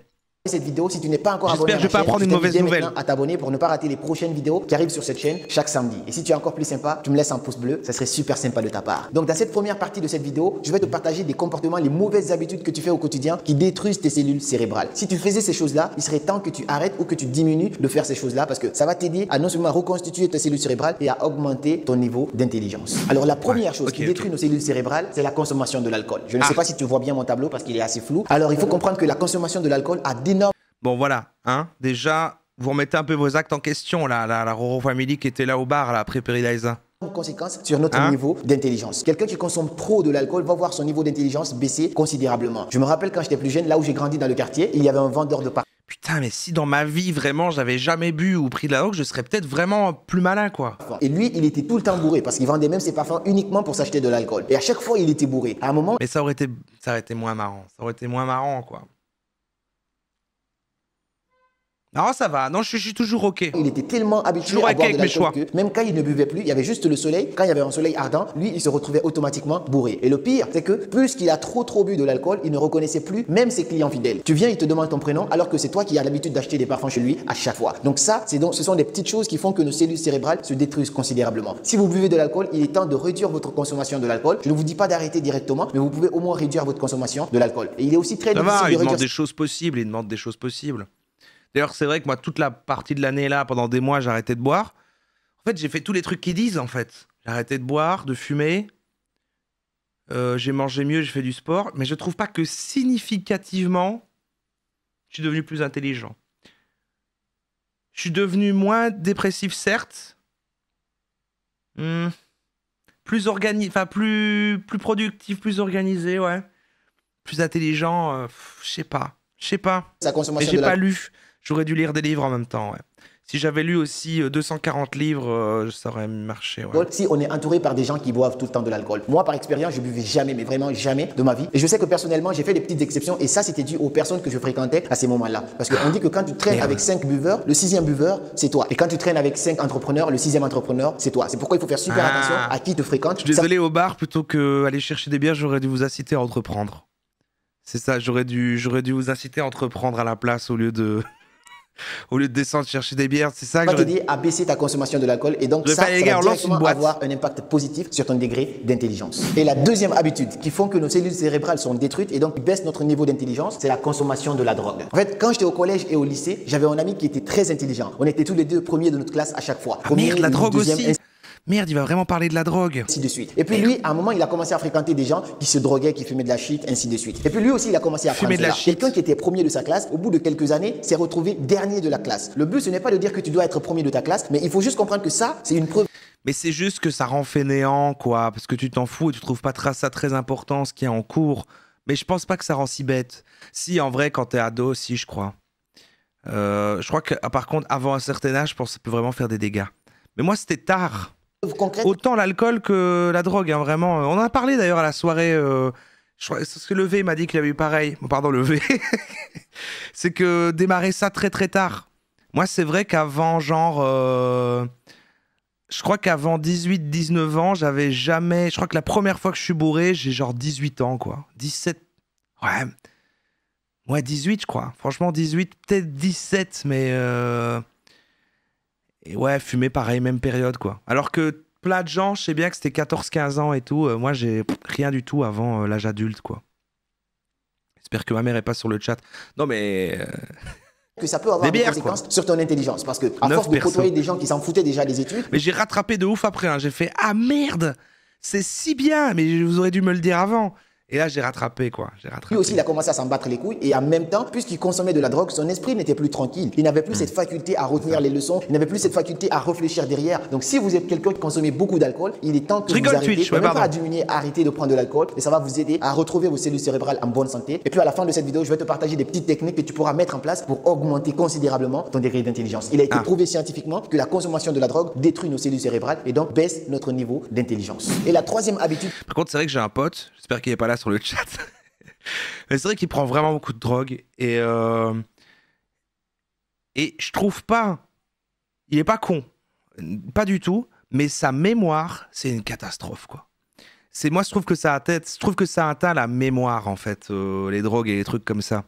cette vidéo si tu n'es pas encore abonné. je vais pas prendre une nouvelle. à t'abonner pour ne pas rater les prochaines vidéos qui arrivent sur cette chaîne chaque samedi. Et si tu es encore plus sympa, tu me laisses un pouce bleu, ça serait super sympa de ta part. Donc dans cette première partie de cette vidéo, je vais te partager des comportements, les mauvaises habitudes que tu fais au quotidien qui détruisent tes cellules cérébrales. Si tu faisais ces choses-là, il serait temps que tu arrêtes ou que tu diminues de faire ces choses-là parce que ça va t'aider à non seulement reconstituer tes cellules cérébrales et à augmenter ton niveau d'intelligence. Alors la première chose qui détruit nos cellules cérébrales, c'est la consommation de l'alcool. Je ne ah. sais pas si tu vois bien mon tableau parce qu'il est assez flou. Alors il faut euh. comprendre que la consommation de l'alcool a Bon, voilà. Hein Déjà, vous remettez un peu vos actes en question, là, la, la Roro Family qui était là au bar, là, après en hein. Conséquence sur notre hein niveau d'intelligence. Quelqu'un qui consomme trop de l'alcool va voir son niveau d'intelligence baisser considérablement. Je me rappelle quand j'étais plus jeune, là où j'ai grandi dans le quartier, il y avait un vendeur de parfums. Putain, mais si dans ma vie, vraiment, j'avais jamais bu ou pris de la je serais peut-être vraiment plus malin, quoi. Et lui, il était tout le temps bourré parce qu'il vendait même ses parfums uniquement pour s'acheter de l'alcool. Et à chaque fois, il était bourré. À un moment. Mais ça aurait été, ça aurait été moins marrant. Ça aurait été moins marrant, quoi. Non, ah, ça va. Non, je, suis toujours OK. Il était tellement habitué à boire de que même quand il ne buvait plus, il y avait juste le soleil. Quand il y avait un soleil ardent, lui, il se retrouvait automatiquement bourré. Et le pire, c'est que plus qu'il a trop trop bu de l'alcool, il ne reconnaissait plus même ses clients fidèles. Tu viens, il te demande ton prénom alors que c'est toi qui as l'habitude d'acheter des parfums chez lui à chaque fois. Donc ça, c'est donc ce sont des petites choses qui font que nos cellules cérébrales se détruisent considérablement. Si vous buvez de l'alcool, il est temps de réduire votre consommation de l'alcool. Je ne vous dis pas d'arrêter directement, mais vous pouvez au moins réduire votre consommation de l'alcool. Et il est aussi très de des choses possibles, il demande des choses possibles. D'ailleurs, c'est vrai que moi, toute la partie de l'année là, pendant des mois, j'ai arrêté de boire. En fait, j'ai fait tous les trucs qu'ils disent, en fait. J'ai arrêté de boire, de fumer. Euh, j'ai mangé mieux, j'ai fait du sport. Mais je trouve pas que significativement, je suis devenu plus intelligent. Je suis devenu moins dépressif, certes. Hmm. Plus organisé, enfin plus, plus productif, plus organisé, ouais. Plus intelligent, euh, je sais pas. Je sais pas. J'ai pas lu. J'aurais dû lire des livres en même temps. Si j'avais lu aussi 240 euh, livres, euh, ça aurait marché. si on est entouré par des gens qui boivent tout le temps de l'alcool. Moi, par expérience, je buvais jamais, mais vraiment jamais de ma vie. Et je sais que personnellement, j'ai fait des petites exceptions. Et ça, c'était dû aux personnes que je fréquentais à ces moments-là. Parce qu'on dit que quand tu traînes avec 5 cinq buveurs, le sixième buveur, c'est toi. Et quand tu traînes avec cinq entrepreneurs, le sixième entrepreneur, c'est toi. C'est pourquoi il faut faire super ah. attention à qui te fréquente. Je suis désolé, au bar, plutôt qu'aller chercher des bières, j'aurais dû vous inciter à entreprendre. C'est ça, j'aurais dû, j'aurais dû vous inciter à entreprendre à la place au lieu de au lieu de descendre chercher des bières, c'est ça que. je te dis, à baisser ta consommation de l'alcool et donc ça, va directement avoir un impact positif sur ton degré d'intelligence. Et la deuxième habitude qui font que nos cellules cérébrales sont détruites et donc baisse notre niveau d'intelligence, c'est la consommation de la drogue. En fait, quand j'étais au collège et au lycée, j'avais un ami qui était très intelligent. On était tous les deux premiers de notre classe à chaque fois. Ah, la drogue deuxième... aussi merde, il va vraiment parler de la drogue. Ainsi de suite. Et puis lui, à un moment, il a commencé à fréquenter des gens qui se droguaient, qui fumaient de la shit, ainsi de suite. Et puis lui aussi, il a commencé à fumer de la Quelqu'un qui était premier de sa classe, au bout de quelques années, s'est retrouvé dernier de la classe. Le but, ce n'est pas de dire que tu dois être premier de ta classe, mais il faut juste comprendre que ça, c'est une preuve. Mais c'est juste que ça rend fainéant, quoi, parce que tu t'en fous et tu trouves pas ça très important, ce qui est en cours. Mais je pense pas que ça rend si bête. Si, en vrai, quand t'es ado, si, je crois. Euh, je crois que, ah, par contre, avant un certain âge, ça peut vraiment faire des dégâts. Mais moi, c'était tard. Autant l'alcool que la drogue, hein, vraiment. On en a parlé d'ailleurs à la soirée. Euh, je parce que V m'a dit qu'il avait eu pareil. Bon, pardon, V. c'est que démarrer ça très très tard. Moi, c'est vrai qu'avant, genre. Euh, je crois qu'avant 18-19 ans, j'avais jamais. Je crois que la première fois que je suis bourré, j'ai genre 18 ans, quoi. 17. Ouais. Ouais, 18, je crois. Franchement, 18, peut-être 17, mais. Euh, et ouais, fumer, pareil, même période, quoi. Alors que plein de gens, je sais bien que c'était 14-15 ans et tout. Euh, moi, j'ai rien du tout avant euh, l'âge adulte, quoi. J'espère que ma mère est pas sur le chat. Non, mais. Euh, que ça peut avoir des, conséquences sur ton intelligence. Parce que, à force de côtoyer des gens qui s'en foutaient déjà des études. Mais j'ai rattrapé de ouf après. Hein. J'ai fait Ah merde C'est si bien Mais vous auriez dû me le dire avant. Et là, j'ai rattrapé, quoi. rattrapé. Lui aussi, il a commencé à s'en battre les couilles. Et en même temps, puisqu'il consommait de la drogue, son esprit n'était plus tranquille. Il n'avait plus hmm. cette faculté à retenir les leçons. Il n'avait plus cette faculté à réfléchir derrière. Donc, si vous êtes quelqu'un qui consommez beaucoup d'alcool, il est temps que vous arrêtez. même pas à diminuer, arrêtez de prendre de l'alcool. Et ça va vous aider à retrouver vos cellules cérébrales en bonne santé. Et puis, à la fin de cette vidéo, je vais te partager des petites techniques que tu pourras mettre en place pour augmenter considérablement ton degré d'intelligence. Il a été ah. prouvé scientifiquement que la consommation de la drogue détruit nos cellules cérébrales et donc baisse notre niveau d'intelligence. Et la troisième habitude. Par contre, c'est vrai que j'ai un pote, j'espère qu'il n'est pas là sur le chat. Mais c'est vrai qu'il prend vraiment beaucoup de drogue et euh, et je trouve pas, il est pas con, pas du tout. Mais sa mémoire, c'est une catastrophe quoi. C'est moi je trouve que ça tête. je trouve que ça atteint la mémoire en fait, euh, les drogues et les trucs comme ça.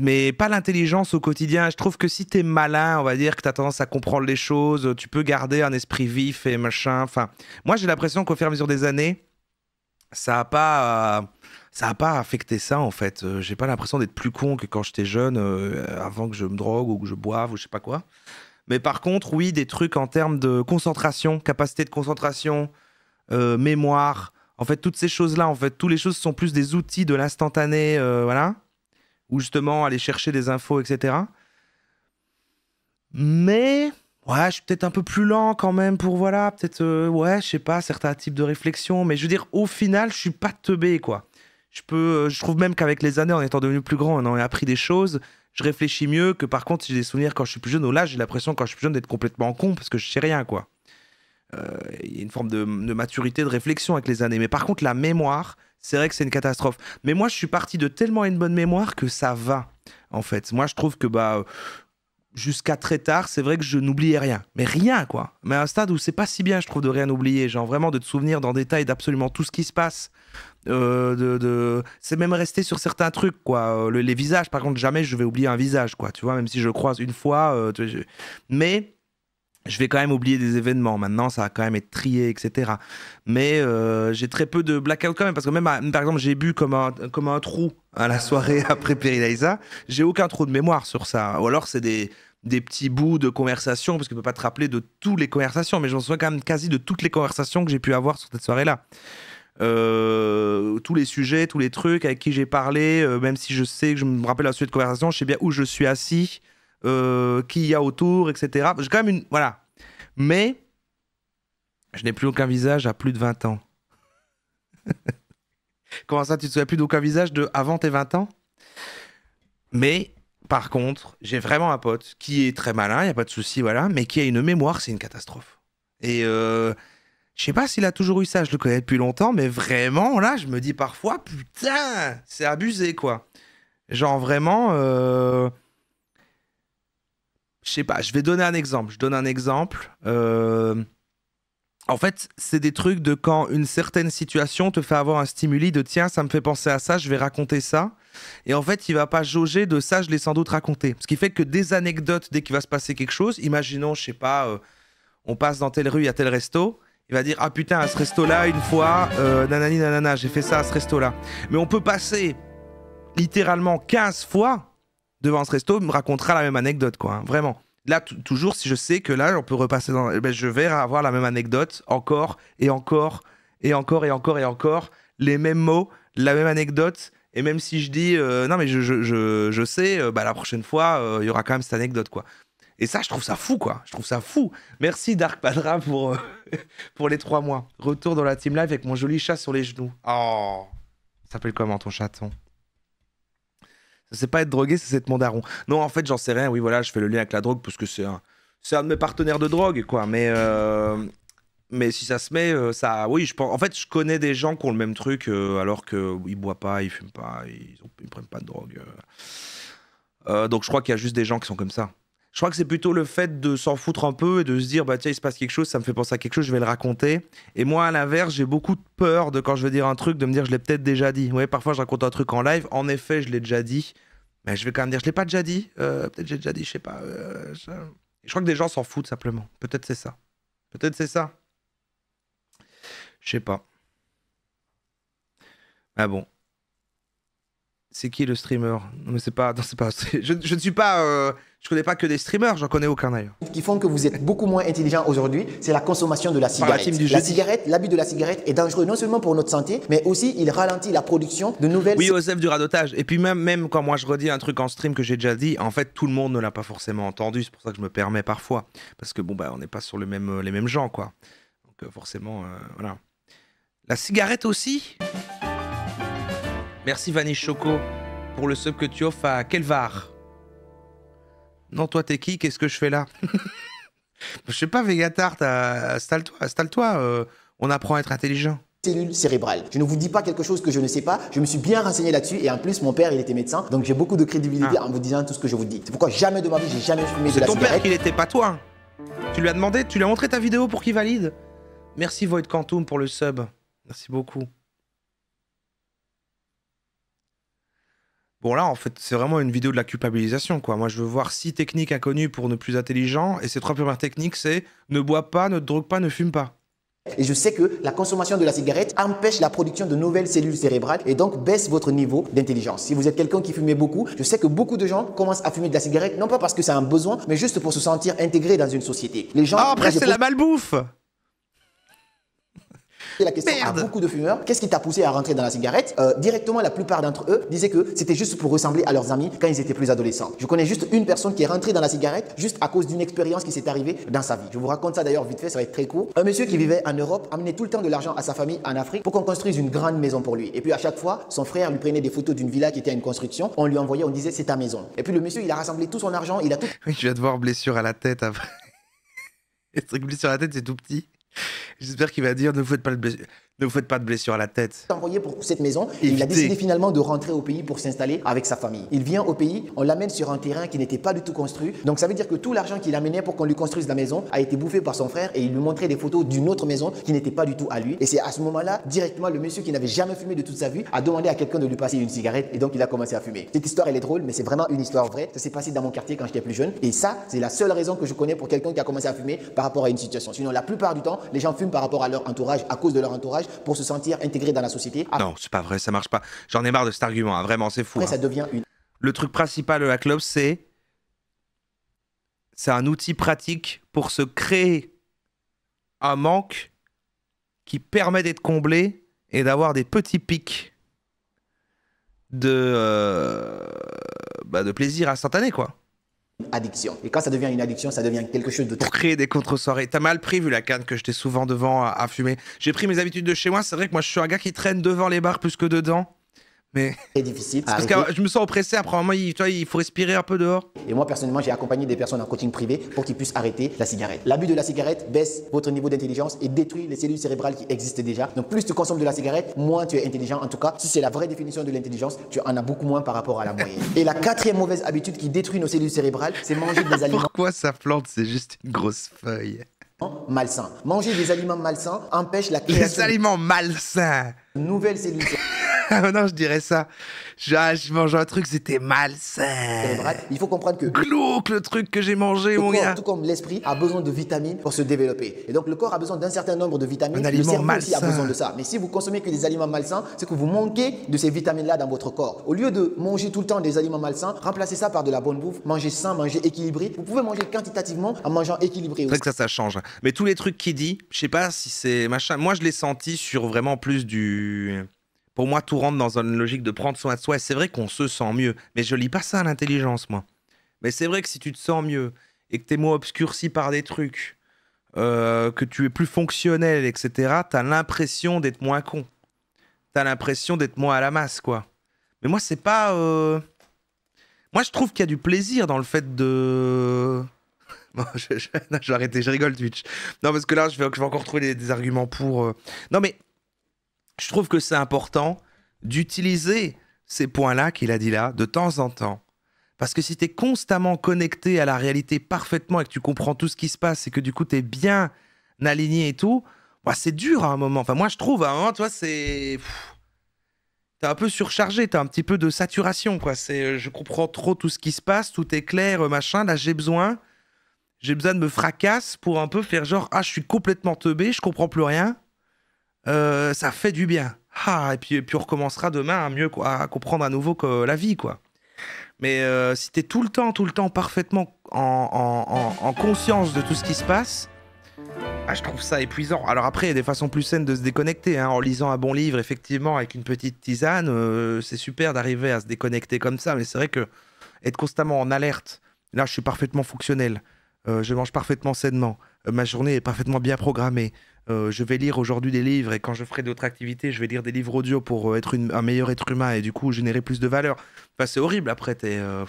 Mais pas l'intelligence au quotidien. Je trouve que si tu es malin, on va dire que tu t'as tendance à comprendre les choses, tu peux garder un esprit vif et machin. Enfin, moi j'ai l'impression qu'au fur et à mesure des années, ça n'a pas, euh, ça a pas affecté ça en fait. Euh, j'ai pas l'impression d'être plus con que quand j'étais jeune, euh, avant que je me drogue ou que je boive ou je sais pas quoi. Mais par contre, oui, des trucs en termes de concentration, capacité de concentration, mémoire. En fait, toutes ces choses-là, en fait, toutes les choses sont plus des outils de l'instantané, voilà, ou justement aller chercher des infos, etc. Mais ouais, je suis peut-être un peu plus lent quand même pour voilà, peut-être euh, ouais, je sais pas, certains types de réflexion, mais je veux dire au final, je suis pas teubé quoi. Je peux euh, je trouve même qu'avec les années en étant devenu plus grand, on en a appris des choses, je réfléchis mieux que par contre, si j'ai des souvenirs quand je suis plus jeune, au là, j'ai l'impression quand je suis plus jeune d'être complètement con parce que je sais rien quoi. Euh, il y a une forme de, de, maturité, de réflexion avec les années. Mais par contre, la mémoire, c'est vrai que c'est une catastrophe. Mais moi, je suis parti de tellement une bonne mémoire que ça va, en fait. Moi, je trouve que bah, jusqu'à très tard, c'est vrai que je n'oubliais rien. Mais rien, quoi. Mais à un stade où c'est pas si bien, je trouve, de rien oublier. Genre vraiment de te souvenir dans détail d'absolument tout ce qui se passe. Euh, de, C'est même rester sur certains trucs, quoi. Euh, les visages, par contre, jamais je vais oublier un visage, quoi. Tu vois, même si je croise une fois. Euh, mais je vais quand même oublier des événements. Maintenant, ça va quand même être trié, etc. Mais euh, j'ai très peu de blackout quand même, parce que même, par exemple, j'ai bu comme un, trou à la soirée après Péridaïsa, J'ai aucun trou de mémoire sur ça. Ou alors, c'est des, des petits bouts de conversation, parce que ne peux pas te rappeler de toutes les conversations, mais j'en sois quand même quasi de toutes les conversations que j'ai pu avoir sur cette soirée-là. Euh, tous les sujets, tous les trucs avec qui j'ai parlé, euh, même si je sais que je me rappelle la suite de conversation, je sais bien où je suis assis, euh, qui y a autour, etc. J'ai quand même une. Voilà. Mais je n'ai plus aucun visage à plus de 20 ans. Comment ça, tu te souviens plus d'aucun visage de avant tes 20 ans Mais par contre, j'ai vraiment un pote qui est très malin, il n'y a pas de souci, voilà, mais qui a une mémoire, c'est une catastrophe. Et je euh, je sais pas s'il a toujours eu ça, je le connais depuis longtemps, mais vraiment, là, je me dis parfois, putain, c'est abusé, quoi. Genre vraiment. Euh je sais pas, je vais donner un exemple. Je donne un exemple. Euh, en fait, c'est des trucs de quand une certaine situation te fait avoir un stimuli de tiens, ça me fait penser à ça, je vais raconter ça. Et en fait, il va pas jauger de ça, je l'ai sans doute raconté. Ce qui fait que des anecdotes, dès qu'il va se passer quelque chose, imaginons, je sais pas, euh, on passe dans telle rue, il y a tel resto, il va dire ah putain, à ce resto-là, une fois, euh, nanani nanana, j'ai fait ça à ce resto-là. Mais on peut passer littéralement 15 fois devant ce resto me racontera la même anecdote, quoi. Hein, vraiment. Là, toujours, si je sais que là, on peut repasser dans. Eh ben, je vais avoir la même anecdote encore et encore et encore et encore et encore. Les mêmes mots, la même anecdote. Et même si je dis, euh, non, mais je, sais, euh, bah, la prochaine fois, euh, il y aura quand même cette anecdote, quoi. Et ça, je trouve ça fou, quoi. Je trouve ça fou. Merci Dark Padra pour, pour les trois mois. Retour dans la team live avec mon joli chat sur les genoux. Oh, s'appelle comment ton chaton c'est pas être drogué, c'est être mon daron. Non, en fait, j'en sais rien. Oui, voilà, je fais le lien avec la drogue parce que c'est un, c'est un de mes partenaires de drogue, quoi. Mais, euh, mais si ça se met, euh, ça. Oui, je pense. En fait, je connais des gens qui ont le même truc euh, alors qu'ils ne boivent pas, ils fument pas, ils, ne prennent pas de drogue. donc, je crois qu'il y a juste des gens qui sont comme ça. Je crois que c'est plutôt le fait de s'en foutre un peu et de se dire, bah tiens, il se passe quelque chose, ça me fait penser à quelque chose, je vais le raconter. Et moi, à l'inverse, j'ai beaucoup de peur de quand je veux dire un truc, de me dire, je l'ai peut-être déjà dit. voyez, parfois, je raconte un truc en live, en effet, je l'ai déjà dit. Mais je vais quand même dire, je l'ai pas déjà dit. Euh, peut-être j'ai déjà dit, je sais pas. je... Euh, je crois que des gens s'en foutent simplement. Peut-être c'est ça. Peut-être c'est ça. Je sais pas. Ah bon. C'est qui le streamer Mais c'est pas, pas. Je, ne suis pas. Euh, je connais pas que des streamers, j'en connais aucun Ce Qui font que vous êtes beaucoup moins intelligent aujourd'hui, c'est la consommation de la cigarette. La, cigarette, l'abus de la cigarette est dangereux non seulement pour notre santé, mais aussi il ralentit la production de nouvelles. Oui, Joseph du radotage. Et puis même, même quand moi je redis un truc en stream que j'ai déjà dit, en fait tout le monde ne l'a pas forcément entendu. C'est pour ça que je me permets parfois, parce que bon bah on n'est pas sur les mêmes les mêmes gens quoi. Donc euh, forcément euh, voilà. La cigarette aussi. Merci Vanille Choco pour le sub que tu offres à Kelvar. Non, toi, t'es qui Qu'est-ce que je fais là Je sais pas, Vegatart, euh, installe-toi, toi euh, on apprend à être intelligent. Cellule cérébrale. Je ne vous dis pas quelque chose que je ne sais pas. Je me suis bien renseigné là-dessus et en plus, mon père, il était médecin, donc j'ai beaucoup de crédibilité ah. en vous disant tout ce que je vous dis. C'est pourquoi jamais de ma vie, j'ai jamais fumé de la cigarette. C'est ton père qui n'était pas toi. Tu lui as demandé, tu lui as montré ta vidéo pour qu'il valide. Merci Void Quantum pour le sub. Merci beaucoup. Bon là, en fait, c'est vraiment une vidéo de la culpabilisation, quoi. Moi, je veux voir six techniques inconnues pour ne plus intelligent, et ces trois premières techniques, c'est ne bois pas, ne drogue pas, ne fume pas. Et je sais que la consommation de la cigarette empêche la production de nouvelles cellules cérébrales et donc baisse votre niveau d'intelligence. Si vous êtes quelqu'un qui fumait beaucoup, je sais que beaucoup de gens commencent à fumer de la cigarette, non pas parce que c'est un besoin, mais juste pour se sentir intégré dans une société. Les gens. Ah, après, c'est la malbouffe la question y à beaucoup de fumeurs, qu'est-ce qui t'a poussé à rentrer dans la cigarette euh, Directement, la plupart d'entre eux disaient que c'était juste pour ressembler à leurs amis quand ils étaient plus adolescents. Je connais juste une personne qui est rentrée dans la cigarette juste à cause d'une expérience qui s'est arrivée dans sa vie. Je vous raconte ça d'ailleurs vite fait, ça va être très court. Un monsieur qui vivait en Europe amenait tout le temps de l'argent à sa famille en Afrique pour qu'on construise une grande maison pour lui. Et puis à chaque fois, son frère lui prenait des photos d'une villa qui était en une construction. On lui envoyait, on disait c'est ta maison. Et puis le monsieur, il a rassemblé tout son argent, il a tout. Oui, tu vas te voir blessure à la tête après. Les blessure à la tête, c'est tout petit. J'espère qu'il va dire ne vous faites pas le baiser ». Ne vous faites pas de blessure à la tête. Envoyé pour cette maison, il a décidé finalement de rentrer au pays pour s'installer avec sa famille. Il vient au pays, on l'amène sur un terrain qui n'était pas du tout construit. Donc ça veut dire que tout l'argent qu'il amenait pour qu'on lui construise la maison a été bouffé par son frère et il lui montrait des photos d'une autre maison qui n'était pas du tout à lui. Et c'est à ce moment-là, directement, le monsieur qui n'avait jamais fumé de toute sa vie a demandé à quelqu'un de lui passer une cigarette et donc il a commencé à fumer. Cette histoire, elle est drôle, mais c'est vraiment une histoire vraie. Ça s'est passé dans mon quartier quand j'étais plus jeune. Et ça, c'est la seule raison que je connais pour quelqu'un qui a commencé à fumer par rapport à une situation. Sinon, la plupart du temps, les gens fument par rapport à leur entourage, à cause de leur entourage pour se sentir intégré dans la société. Ah. non, c'est pas vrai, ça marche pas. J'en ai marre de cet argument, hein. vraiment, c'est fou. Hein. ça devient une. Le truc principal de la club, c'est. C'est un outil pratique pour se créer un manque qui permet d'être comblé et d'avoir des petits pics de, euh, bah, de plaisir instantané, quoi addiction. Et quand ça devient une addiction, ça devient quelque chose de... Pour créer des contre-soirées, t'as mal pris vu la canne que j'étais souvent devant à, à fumer. J'ai pris mes habitudes de chez moi, c'est vrai que moi je suis un gars qui traîne devant les bars plus que dedans. Mais... C'est difficile. Parce que je me sens oppressé, après moi il, faut respirer un peu dehors. Et moi, personnellement, j'ai accompagné des personnes en coaching privé pour qu'ils puissent arrêter la cigarette. L'abus de la cigarette baisse votre niveau d'intelligence et détruit les cellules cérébrales qui existent déjà. Donc, plus tu consommes de la cigarette, moins tu es intelligent. En tout cas, si c'est la vraie définition de l'intelligence, tu en as beaucoup moins par rapport à la moyenne. et la quatrième mauvaise habitude qui détruit nos cellules cérébrales, c'est manger des aliments. Pourquoi ça plante C'est juste une grosse feuille malsain. Manger des aliments malsains empêche la création. Des aliments malsains. Nouvelle cellules non, je dirais ça. Ah, je, mangeais un truc, c'était malsain. Il faut comprendre que. Glouc, le truc que j'ai mangé, mon gars. Tout comme l'esprit a besoin de vitamines pour se développer. Et donc le corps a besoin d'un certain nombre de vitamines. Un aliment malsain. a besoin de ça. Mais si vous consommez que des aliments malsains, c'est que vous manquez de ces vitamines-là dans votre corps. Au lieu de manger tout le temps des aliments malsains, remplacez ça par de la bonne bouffe. Mangez sain, mangez équilibré. Vous pouvez manger quantitativement en mangeant équilibré. C'est vrai que ça, ça change. Mais tous les trucs qu'il dit, je sais pas si c'est machin. Moi, je l'ai senti sur vraiment plus du moi, tout rentre dans une logique de prendre soin de soi. c'est vrai qu'on se sent mieux. Mais je lis pas ça à l'intelligence, moi. Mais c'est vrai que si tu te sens mieux et que tes mots obscurcis par des trucs, euh, que tu es plus fonctionnel, etc., t'as l'impression d'être moins con. T'as l'impression d'être moins à la masse, quoi. Mais moi, c'est pas. Euh, moi, je trouve qu'il y a du plaisir dans le fait de. je, vais arrêter, je rigole Twitch. Non, parce que là, je vais, je vais encore trouver des, arguments pour. Euh. Non, mais je trouve que c'est important d'utiliser ces points-là qu'il a dit là, de temps en temps. Parce que si tu es constamment connecté à la réalité parfaitement et que tu comprends tout ce qui se passe et que du coup tu es bien aligné et tout, bah, c'est dur à un moment. Enfin, moi je trouve, à un moment, tu vois, c'est. T'es un peu surchargé, t'as un petit peu de saturation, quoi. C'est, euh, je comprends trop tout ce qui se passe, tout est clair, euh, machin. Là, j'ai besoin, j'ai besoin de me fracasse pour un peu faire genre, ah, je suis complètement teubé, je comprends plus rien. Euh, ça fait du bien. Ah, et puis, puis on recommencera demain à mieux à comprendre à nouveau que la vie, quoi. Mais euh, si t'es tout le temps, tout le temps parfaitement en, conscience de tout ce qui se passe, ah, je trouve ça épuisant. Alors après, il y a des façons plus saines de se déconnecter. Hein. En lisant un bon livre, effectivement, avec une petite tisane, euh, c'est super d'arriver à se déconnecter comme ça. Mais c'est vrai que être constamment en alerte, là, je suis parfaitement fonctionnel. Euh, je mange parfaitement sainement. ma journée est parfaitement bien programmée. Euh, je vais lire aujourd'hui des livres et quand je ferai d'autres activités, je vais lire des livres audio pour euh, être un meilleur être humain et du coup générer plus de valeur. c'est horrible après. T'es, euh,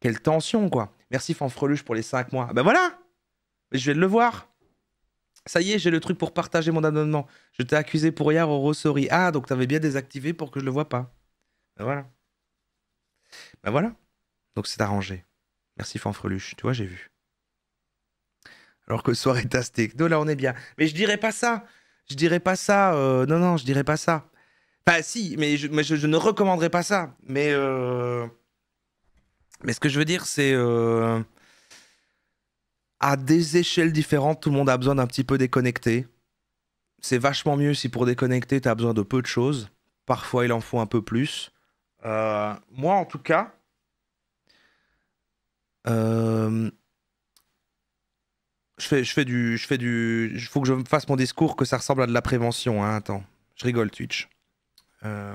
quelle tension, quoi. Merci Fanfreluche pour les 5 mois. Ah ben voilà Je vais le voir. Ça y est, j'ai le truc pour partager mon abonnement. Je t'ai accusé pour hier au Rossori. Ah, donc t'avais bien désactivé pour que je le vois pas. Ben voilà. Ben voilà. Donc c'est arrangé. Merci Fanfreluche. Tu vois, j'ai vu alors que soir est tasse de là on est bien. Mais je dirais pas ça. Je dirais pas ça. Euh, non, non, je dirais pas ça. Pas si, mais je, ne recommanderais pas ça. Mais, euh, mais ce que je veux dire, c'est euh, à des échelles différentes, tout le monde a besoin d'un petit peu déconnecter. C'est vachement mieux si pour déconnecter, tu as besoin de peu de choses. Parfois, il en faut un peu plus. moi, en tout cas, je fais, je fais du, je fais du, il faut que je me fasse mon discours que ça ressemble à de la prévention. Hein, attends, je rigole Twitch. Euh,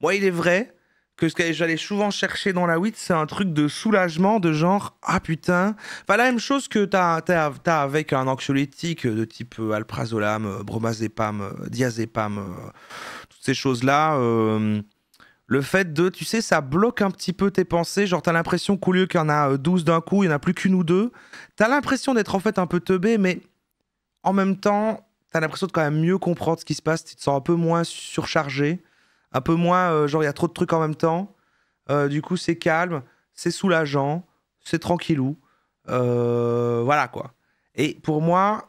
moi, il est vrai que ce que j'allais souvent chercher dans la WIT, c'est un truc de soulagement, de genre ah putain. Enfin la même chose que t'as as, avec un anxiolytique de type euh, alprazolam, euh, bromazépam, diazépam, toutes ces choses là le fait de, tu sais, ça bloque un petit peu tes pensées. Genre, t'as l'impression qu'au lieu qu'il y en a 12 euh, d'un coup, il n'y en a plus qu'une ou deux. T'as l'impression d'être en fait un peu teubé, mais en même temps, t'as l'impression de quand même mieux comprendre ce qui se passe. Tu te sens un peu moins surchargé, un peu moins, euh, genre, il y a trop de trucs en même temps. Euh, du coup, c'est calme, c'est soulageant, c'est tranquillou. voilà quoi. Et pour moi,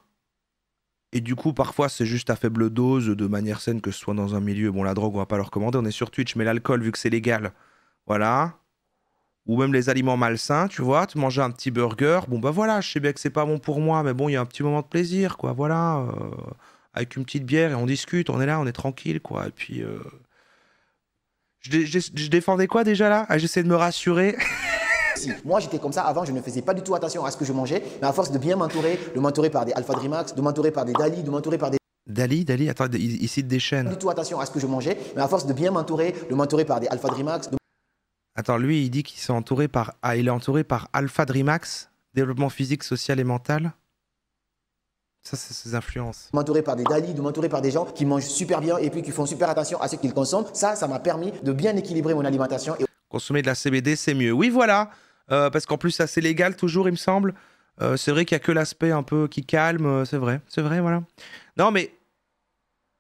et du coup, parfois, c'est juste à faible dose, de manière saine, que ce soit dans un milieu. Bon, la drogue, on va pas leur recommander. on est sur Twitch, mais l'alcool, vu que c'est légal, voilà. Ou même les aliments malsains, tu vois, tu manges un petit burger, bon, bah voilà, je sais bien que c'est pas bon pour moi, mais bon, il y a un petit moment de plaisir, quoi, voilà. Euh, avec une petite bière et on discute, on est là, on est tranquille, quoi. Et puis. Euh, je, défendais quoi déjà là ah, J'essaie de me rassurer. Moi, j'étais comme ça. Avant, je ne faisais pas du tout attention à ce que je mangeais. Mais à force de bien m'entourer, de m'entourer par des Alpha Dreamax, de m'entourer par des Dali, de m'entourer par des. Dali, Dali, attends, il, cite des chaînes. du tout attention à ce que je mangeais. Mais à force de bien m'entourer, de m'entourer par des Alpha Dreamax. Attends, lui, il dit qu'il s'est entouré par. Ah, il est entouré par Alpha Dreamax, développement physique, social et mental. Ça, c'est ses influences. M'entourer par des Dali, de m'entourer par des gens qui mangent super bien et puis qui font super attention à ce qu'ils consomment. Ça, ça m'a permis de bien équilibrer mon alimentation. Et consommer de la CBD, c'est mieux. Oui, voilà, euh, parce qu'en plus, ça, c'est légal toujours, il me semble. Euh, c'est vrai qu'il n'y a que l'aspect un peu qui calme, euh, c'est vrai, c'est vrai, voilà. Non, mais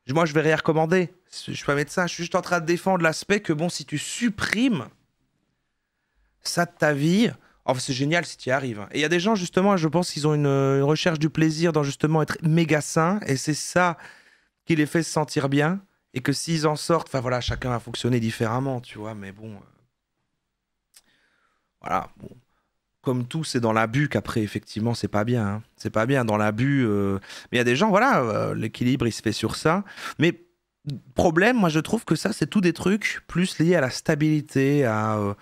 moi, je vais rien recommander. Je suis pas médecin, je suis juste en train de défendre l'aspect que, bon, si tu supprimes ça de ta vie, enfin, c'est génial si tu y arrives. Et il y a des gens, justement, je pense qu'ils ont une, recherche du plaisir dans justement être méga sain, et c'est ça qui les fait se sentir bien, et que s'ils en sortent, enfin voilà, chacun va fonctionner différemment, tu vois, mais bon voilà, comme tout, c'est dans l'abus qu'après, effectivement, c'est pas bien. Hein. C'est pas bien dans l'abus. Euh, mais il y a des gens, voilà, euh, l'équilibre, il se fait sur ça. Mais problème, moi, je trouve que ça, c'est tout des trucs plus liés à la stabilité, à,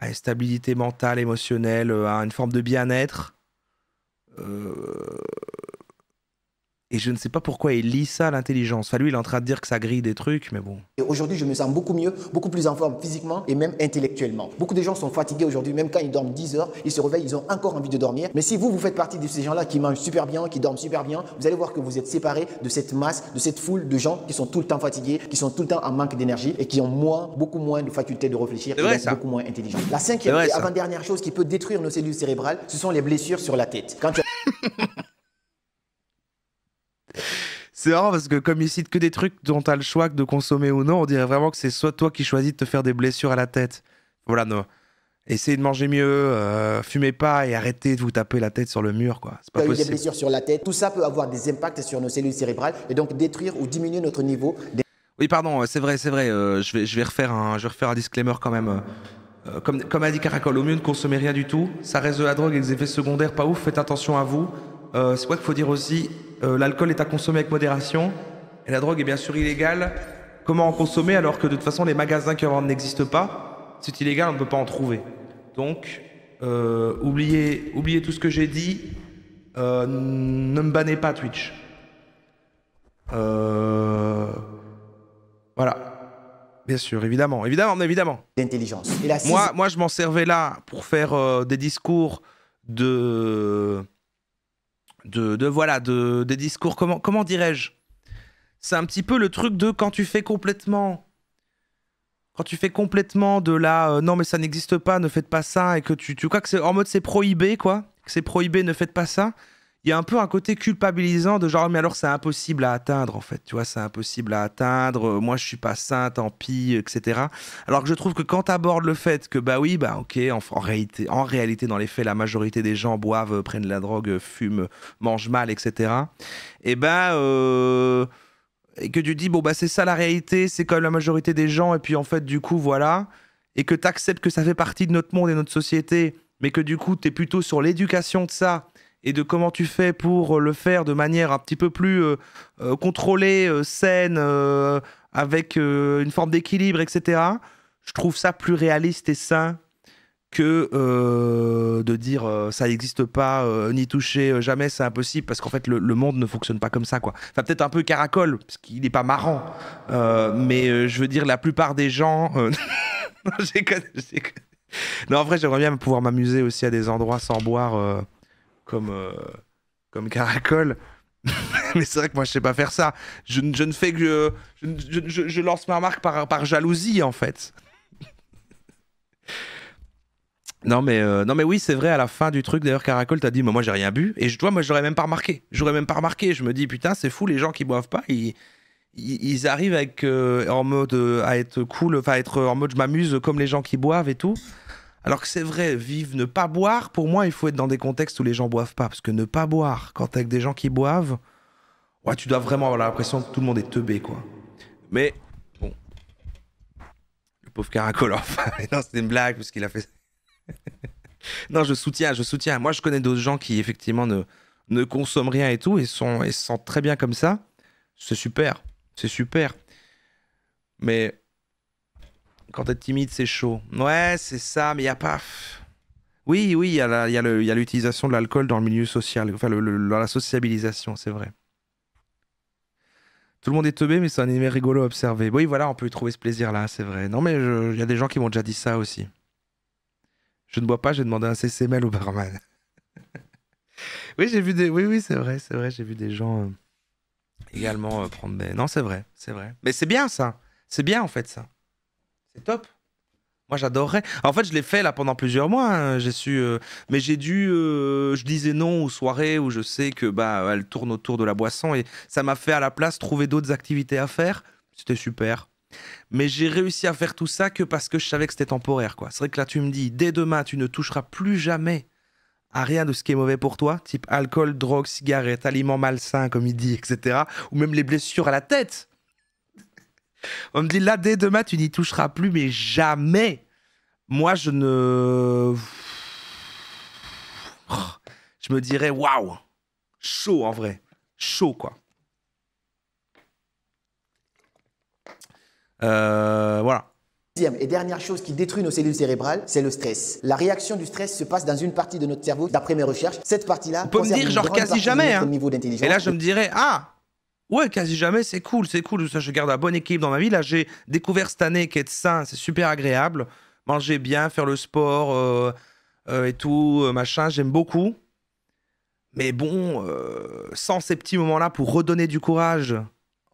la euh, stabilité mentale, émotionnelle, à une forme de bien-être. Euh... Et je ne sais pas pourquoi il lit ça, l'intelligence. Enfin, lui, il est en train de dire que ça grille des trucs, mais bon. Aujourd'hui, je me sens beaucoup mieux, beaucoup plus en forme physiquement et même intellectuellement. Beaucoup de gens sont fatigués aujourd'hui, même quand ils dorment 10 heures, ils se réveillent, ils ont encore envie de dormir. Mais si vous, vous faites partie de ces gens-là qui mangent super bien, qui dorment super bien, vous allez voir que vous êtes séparés de cette masse, de cette foule de gens qui sont tout le temps fatigués, qui sont tout le temps en manque d'énergie et qui ont moins, beaucoup moins de faculté de réfléchir, et beaucoup moins intelligents. La cinquième et avant-dernière chose qui peut détruire nos cellules cérébrales, ce sont les blessures sur la tête. Quand tu... C'est marrant parce que comme il cite que des trucs dont tu as le choix de consommer ou non, on dirait vraiment que c'est soit toi qui choisis de te faire des blessures à la tête. Voilà, non. Essayez de manger mieux, euh, fumez pas et arrêtez de vous taper la tête sur le mur. quoi. C'est pas possible. des blessures sur la tête, tout ça peut avoir des impacts sur nos cellules cérébrales et donc détruire ou diminuer notre niveau. Oui, pardon, c'est vrai, c'est vrai. Euh, je, vais, je, vais refaire un, je refaire un disclaimer quand même. Euh, comme, comme a dit Caracol, au mieux ne consommez rien du tout. Ça reste de la drogue et des effets secondaires pas ouf. Faites attention à vous. Euh, c'est quoi qu'il faut dire aussi euh, L'alcool est à consommer avec modération. Et la drogue est bien sûr illégale. Comment en consommer alors que de toute façon les magasins qui en vendent n'existent pas C'est illégal, on ne peut pas en trouver. Donc, euh, oubliez, tout ce que j'ai dit. ne me bannez pas Twitch. Voilà. Bien sûr, évidemment, évidemment, évidemment. Moi, moi, je m'en servais là pour faire des discours de de, voilà, de, des discours, comment, dirais-je C'est un petit peu le truc de quand tu fais complètement... Quand tu fais complètement de la euh, non mais ça n'existe pas, ne faites pas ça, et que tu, tu crois que c'est en mode c'est prohibé, quoi, que c'est prohibé, ne faites pas ça, il y a un peu un côté culpabilisant de genre mais alors c'est impossible à atteindre en fait tu vois c'est impossible à atteindre euh, moi je suis pas saint tant pis etc alors que je trouve que quand tu abordes le fait que bah oui bah ok en, réalité en réalité dans les faits la majorité des gens boivent euh, prennent la drogue euh, fument mangent mal etc et ben et que tu dis bon bah c'est ça la réalité c'est comme la majorité des gens et puis en fait du coup voilà et que tu acceptes que ça fait partie de notre monde et notre société mais que du coup tu es plutôt sur l'éducation de ça et de comment tu fais pour euh, le faire de manière un petit peu plus euh, euh, contrôlée, saine, avec une forme d'équilibre, etc. Je trouve ça plus réaliste et sain que de dire ça n'existe pas, ni toucher jamais, c'est impossible, parce qu'en fait le, monde ne fonctionne pas comme ça. Quoi. Enfin peut-être un peu caracole, parce qu'il n'est pas marrant, mais je veux dire la plupart des gens... non, j'ai Non, en vrai, j'aimerais bien pouvoir m'amuser aussi à des endroits sans boire comme, euh, comme caracol. mais c'est vrai que moi, je sais pas faire ça. Je, je ne fais que. Euh, je, je, lance ma marque par, par jalousie, en fait. non, mais, euh, non, mais oui, c'est vrai, à la fin du truc, d'ailleurs, Caracol as dit mais Moi, j'ai rien bu. Et je, vois moi, j'aurais même pas remarqué. J'aurais même pas remarqué. Je me dis Putain, c'est fou, les gens qui boivent pas, ils, ils, arrivent avec, en mode, à être cool, enfin, être en mode Je m'amuse comme les gens qui boivent et tout. Alors que c'est vrai, vivre, ne pas boire, pour moi, il faut être dans des contextes où les gens boivent pas. Parce que ne pas boire, quand t'es avec des gens qui boivent, ouais, tu dois vraiment avoir l'impression que tout le monde est teubé, quoi. Mais, bon. Le pauvre enfin. non, c'était une blague, parce qu'il a fait. non, je soutiens, je soutiens. Moi, je connais d'autres gens qui, effectivement, ne, ne consomment rien et tout, et, sont, et se sentent très bien comme ça. C'est super. C'est super. Mais quand t'es timide, c'est chaud. Ouais, c'est ça, mais il n'y a pas. Oui, oui, il y a l'utilisation de l'alcool dans le milieu social, enfin, la sociabilisation, c'est vrai. Tout le monde est teubé, mais c'est un animé rigolo à observer. Oui, voilà, on peut y trouver ce plaisir-là, c'est vrai. Non, mais il y a des gens qui m'ont déjà dit ça aussi. Je ne bois pas, j'ai demandé un CCML au barman. oui, j'ai vu des. Oui, oui, c'est vrai, c'est vrai, j'ai vu des gens euh, également euh, prendre des. Non, c'est vrai, c'est vrai. Mais c'est bien ça. C'est bien en fait ça. C'est top. Moi, j'adorerais. En fait, je l'ai fait là pendant plusieurs mois. Hein. J'ai su, euh, mais j'ai dû, euh, je disais non aux soirées où je sais que bah elle tourne autour de la boisson et ça m'a fait à la place trouver d'autres activités à faire. C'était super. Mais j'ai réussi à faire tout ça que parce que je savais que c'était temporaire, quoi. C'est vrai que là, tu me dis, dès demain, tu ne toucheras plus jamais à rien de ce qui est mauvais pour toi, type alcool, drogue, cigarette, aliments malsains, comme il dit, etc. Ou même les blessures à la tête. On me dit là, dès demain, tu n'y toucheras plus, mais jamais. Moi, je ne. Je me dirais, waouh, chaud en vrai. Chaud, quoi. Euh, voilà. Deuxième et dernière chose qui détruit nos cellules cérébrales, c'est le stress. La réaction du stress se passe dans une partie de notre cerveau, d'après mes recherches. Cette partie-là, on peut me dire genre quasi jamais. Hein. et là, je me dirais, ah, Ouais, quasi jamais, c'est cool, c'est cool. Ça, je garde la bonne équipe dans ma vie. Là, j'ai découvert cette année qu'être sain, c'est super agréable. Manger bien, faire le sport euh, euh, et tout, euh, machin, j'aime beaucoup. Mais bon, sans ces petits moments-là pour redonner du courage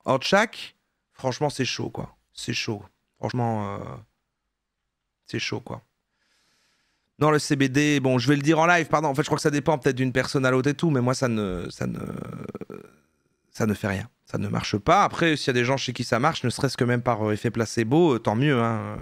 en chaque, franchement, c'est chaud, quoi. C'est chaud. Franchement, c'est chaud, quoi. Non, le CBD, bon, je vais le dire en live, pardon. En fait, je crois que ça dépend peut-être d'une personne à l'autre et tout, mais moi, ça ne, ça ne, ça ne fait rien. Ça ne marche pas. Après, s'il y a des gens chez qui ça marche, ne serait-ce que même par euh, effet placebo, euh, tant mieux. Hein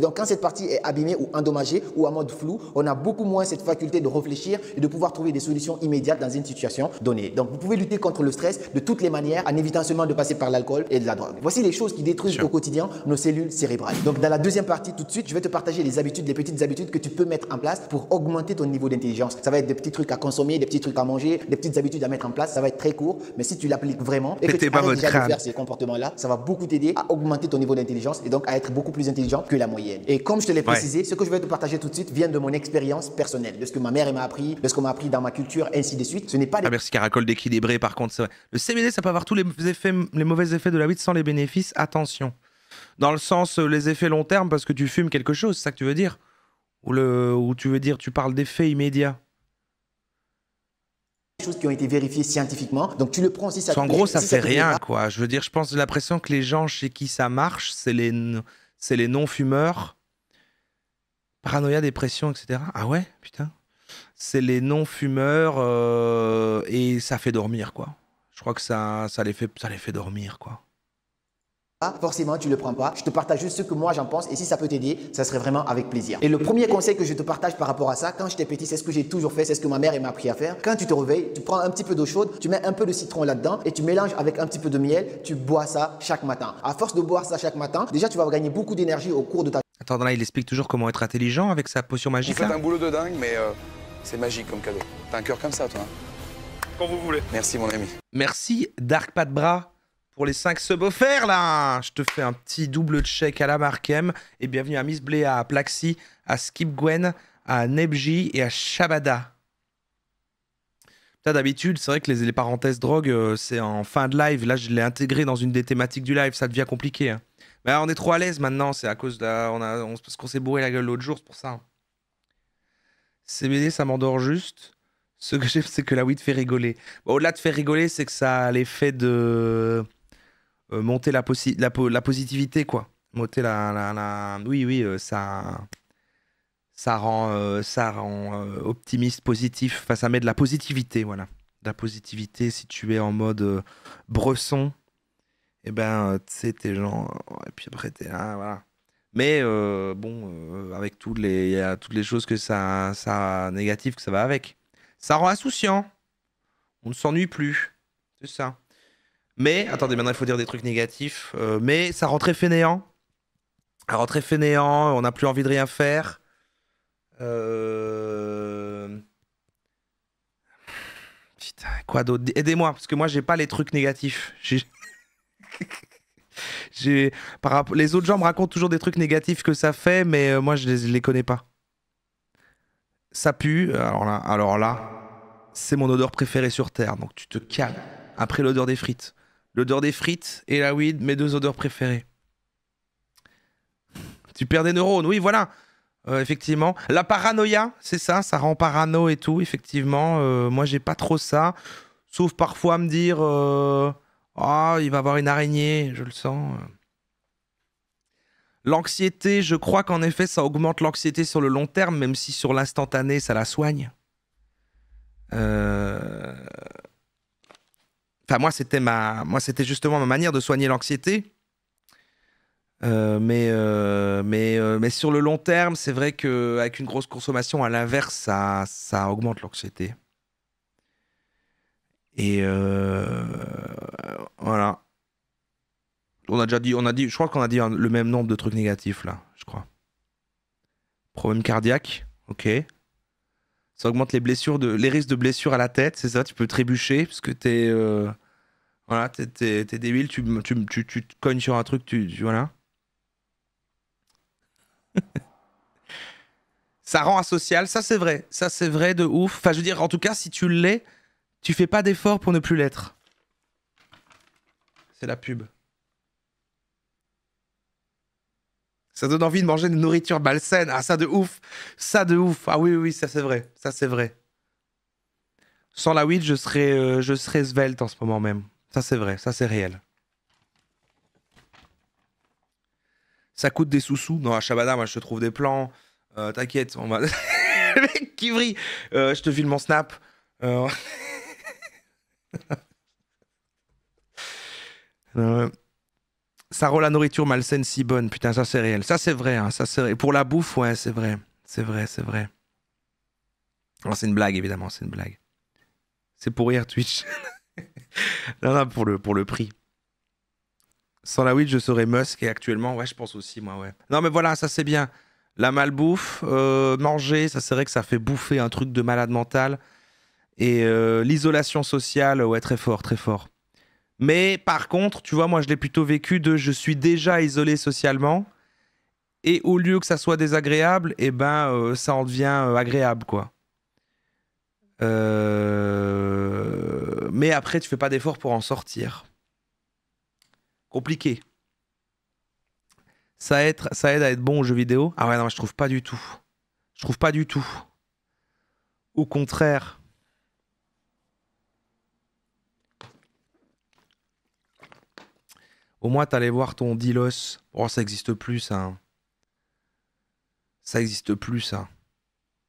donc, quand cette partie est abîmée ou endommagée ou en mode flou, on a beaucoup moins cette faculté de réfléchir et de pouvoir trouver des solutions immédiates dans une situation donnée. Donc, vous pouvez lutter contre le stress de toutes les manières en évitant seulement de passer par l'alcool et de la drogue. Voici les choses qui détruisent au quotidien nos cellules cérébrales. Donc, dans la deuxième partie, tout de suite, je vais te partager les habitudes, les petites habitudes que tu peux mettre en place pour augmenter ton niveau d'intelligence. Ça va être des petits trucs à consommer, des petits trucs à manger, des petites habitudes à mettre en place. Ça va être très court, mais si tu l'appliques vraiment et que tu pas déjà de faire ces comportements-là, ça va beaucoup t'aider à augmenter ton niveau d'intelligence et donc à être beaucoup plus intelligent que la moyenne. Et comme je te l'ai précisé, ce que je vais te partager tout de suite vient de mon expérience personnelle, de ce que ma mère m'a appris, de ce qu'on m'a appris dans ma culture, ainsi de suite. Ce n'est pas. Ah, des... merci Caracol d'équilibrer. Par contre, vrai. le CBD, ça peut avoir tous les effets, les mauvais effets de la weed sans les bénéfices. Attention. Dans le sens, euh, les effets long terme, parce que tu fumes quelque chose, c'est ça que tu veux dire ou, le, ou tu veux dire, tu parles d'effets immédiats choses qui ont été vérifiées scientifiquement. Donc tu le prends si ça. En gros, ça fait rien, quoi. Je veux dire, je pense l'impression que les gens chez qui ça marche, c'est les c'est les non-fumeurs. Paranoïa, dépression, etc. Ah ouais, putain. C'est les non-fumeurs euh, et ça fait dormir, quoi. Je crois que ça, ça, les, fait, ça les fait dormir, quoi forcément tu le prends pas. Je te partage juste ce que moi j'en pense et si ça peut t'aider, ça serait vraiment avec plaisir. Et le premier conseil que je te partage par rapport à ça, quand j'étais petit, c'est ce que j'ai toujours fait, c'est ce que ma mère m'a appris à faire. Quand tu te réveilles, tu prends un petit peu d'eau chaude, tu mets un peu de citron là-dedans et tu mélanges avec un petit peu de miel, tu bois ça chaque matin. À force de boire ça chaque matin, déjà tu vas gagner beaucoup d'énergie au cours de ta Attends, là, il explique toujours comment être intelligent avec sa potion magique. Vous faites un boulot de dingue, mais euh, c'est magique comme cadeau. T'as un cœur comme ça, toi. Hein. Quand vous voulez. Merci, mon ami. Merci, Dark Pas de Bras pour les 5 subs offerts là. Je te fais un petit double check à la Markem. Et bienvenue à Miss Blé, à Plaxi, à Skip Gwen, à Nebji et à Shabada. D'habitude, c'est vrai que les, parenthèses drogue, euh, c'est en fin de live. Là, je l'ai intégré dans une des thématiques du live. Ça devient compliqué. Hein. Mais on est trop à l'aise maintenant. C'est à cause de parce qu'on s'est bourré la gueule l'autre jour. C'est pour ça. Hein. CBD, ça m'endort juste. Ce que j'aime, c'est que la weed fait rigoler. Au-delà de faire rigoler, c'est que ça a l'effet de euh, monter la, la, la, positivité, quoi. Monter la, Oui, oui, euh, ça ça rend, euh, ça rend optimiste, positif. Enfin, ça met de la positivité, voilà. De la positivité, si tu es en mode bresson, et eh ben, tu sais, t'es gens oh, Et puis après, t'es là, voilà. Mais bon, avec toutes les, toutes les choses que ça, ça négatif que ça va avec. Ça rend insouciant. On ne s'ennuie plus. C'est ça. Mais, attendez, maintenant il faut dire des trucs négatifs. Euh, mais ça rentrait fainéant. Ça rentrait fainéant, on n'a plus envie de rien faire. Euh, putain, quoi d'autre Aidez-moi, parce que moi j'ai pas les trucs négatifs. J'ai... Par... Les autres gens me racontent toujours des trucs négatifs que ça fait, mais euh, moi je les, les connais pas. Ça pue, alors là, alors là c'est mon odeur préférée sur Terre, donc tu te calmes. Après l'odeur des frites. L'odeur des frites et la weed, mes deux odeurs préférées. Tu perds des neurones, oui, voilà. Euh, effectivement. La paranoïa, c'est ça, ça rend parano et tout, effectivement. Euh, moi, j'ai pas trop ça. Sauf parfois me dire euh, Ah, il va avoir une araignée, je le sens. L'anxiété, je crois qu'en effet, ça augmente l'anxiété sur le long terme, même si sur l'instantané, ça la soigne. Euh moi, c'était ma, moi, c'était justement ma manière de soigner l'anxiété. Euh, mais, euh, mais, euh, mais sur le long terme, c'est vrai qu'avec une grosse consommation, à l'inverse, ça, ça augmente l'anxiété. Et voilà. On a déjà dit, on a dit, je crois qu'on a dit le même nombre de trucs négatifs là, je crois. Problème cardiaque, ok. Ça augmente les blessures de, les risques de blessures à la tête, c'est ça. Tu peux trébucher parce que t'es voilà, t'es, débile, tu, tu, tu, te cognes sur un truc, tu, voilà. ça rend asocial, ça c'est vrai, ça c'est vrai de ouf. Enfin, je veux dire, en tout cas, si tu l'es, tu fais pas d'effort pour ne plus l'être. C'est la pub. Ça donne envie de manger une nourriture malsaine. Ah, ça de ouf. Ça de ouf. Ah oui, oui, ça c'est vrai. Ça c'est vrai. Sans la weed, je serais, euh, je serais svelte en ce moment même. Ça c'est vrai, ça c'est réel. Ça coûte des sous-sous. Non, à Shabada, moi je te trouve des plans. Euh, t'inquiète, on va. Le mec qui euh, je te file mon snap. Euh, ça rend la nourriture malsaine si bonne. Putain, ça c'est réel. Ça c'est vrai, hein, ça c'est Pour la bouffe, ouais, c'est vrai. C'est vrai, c'est vrai. c'est une blague, évidemment, c'est une blague. C'est pour rire Twitch. non, pour le, pour le prix. Sans la weed, je serais Musk. Et actuellement, ouais, je pense aussi, moi, ouais. Non, mais voilà, ça c'est bien. La malbouffe, euh, manger, ça c'est vrai que ça fait bouffer un truc de malade mental. Et euh, l'isolation sociale, ouais, très fort, très fort. Mais par contre, tu vois, moi, je l'ai plutôt vécu de je suis déjà isolé socialement. Et au lieu que ça soit désagréable, eh ben, euh, ça en devient agréable, quoi. Euh, mais après, tu fais pas d'effort pour en sortir. Compliqué. Ça aide, ça aide à être bon aux jeux vidéo Ah ouais, non, je trouve pas du tout. Je trouve pas du tout. Au contraire. Au moins, t'allais voir ton Dilos. Oh, ça existe plus, ça. Hein. Ça existe plus, ça.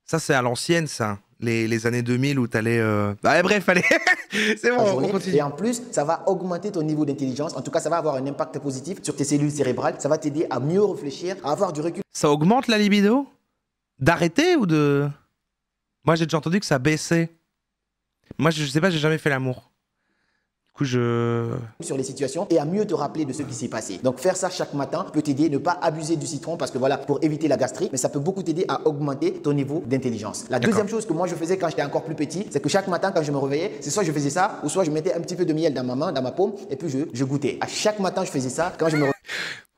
Ça, c'est à l'ancienne, ça. Les, années 2000 où t'allais... Euh, ah, bref, allez, c'est bon, on continue. Et en plus, ça va augmenter ton niveau d'intelligence. En tout cas, ça va avoir un impact positif sur tes cellules cérébrales. Ça va t'aider à mieux réfléchir, à avoir du recul. Ça augmente la libido D'arrêter ou de. Moi, j'ai déjà entendu que ça baissait. Moi, je sais pas, j'ai jamais fait l'amour je. Sur les situations et à mieux te rappeler de ce qui s'est passé. Donc, faire ça chaque matin peut t'aider, ne pas abuser du citron parce que voilà, pour éviter la gastrique, mais ça peut beaucoup t'aider à augmenter ton niveau d'intelligence. La deuxième chose que moi je faisais quand j'étais encore plus petit, c'est que chaque matin quand je me réveillais, c'est soit je faisais ça ou soit je mettais un petit peu de miel dans ma main, dans ma paume et puis je, goûtais. À chaque matin, je faisais ça quand je me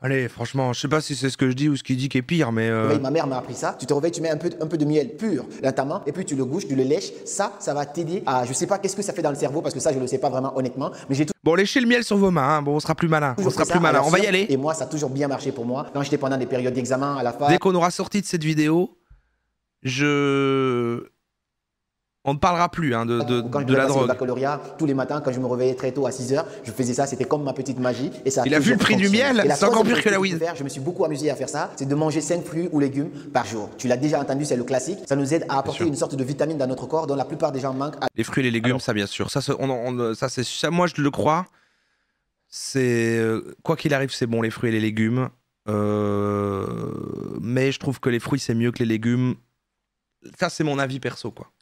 Allez, franchement, je sais pas si c'est ce que je dis ou ce qu'il dit qui est pire, mais. Euh, ma mère m'a appris ça. Tu te réveilles, tu mets un peu, un peu de miel pur dans ta main, et puis tu le gouches, tu le lèches. Ça, ça va t'aider à. Je sais pas qu'est-ce que ça fait dans le cerveau, parce que ça, je le sais pas vraiment honnêtement, mais j'ai tout... Bon, léchez le miel sur vos mains, hein. bon, on sera plus malin. On sera plus malin, on va y aller. Et moi, ça a toujours bien marché pour moi. Quand j'étais pendant des périodes d'examen à la fin... Dès qu'on aura sorti de cette vidéo, je on ne parlera plus hein, de, de, la drogue. tous les matins, quand je me réveillais très tôt à 6 heures, je faisais ça, c'était comme ma petite magie. Et ça Il a vu le prix du miel, c'est encore pire que, la weed. Je me suis beaucoup amusé à faire ça, c'est de manger 5 fruits ou légumes par jour. Tu l'as déjà entendu, c'est le classique. Ça nous aide à apporter une sorte de vitamine dans notre corps dont la plupart des gens manquent. Les fruits et les légumes, ça bien sûr. Ça, ça, moi, je le crois. C'est euh, Quoi qu'il arrive, c'est bon, les fruits et les légumes. Euh, mais je trouve que les fruits, c'est mieux que les légumes. Ça, c'est mon avis perso, quoi.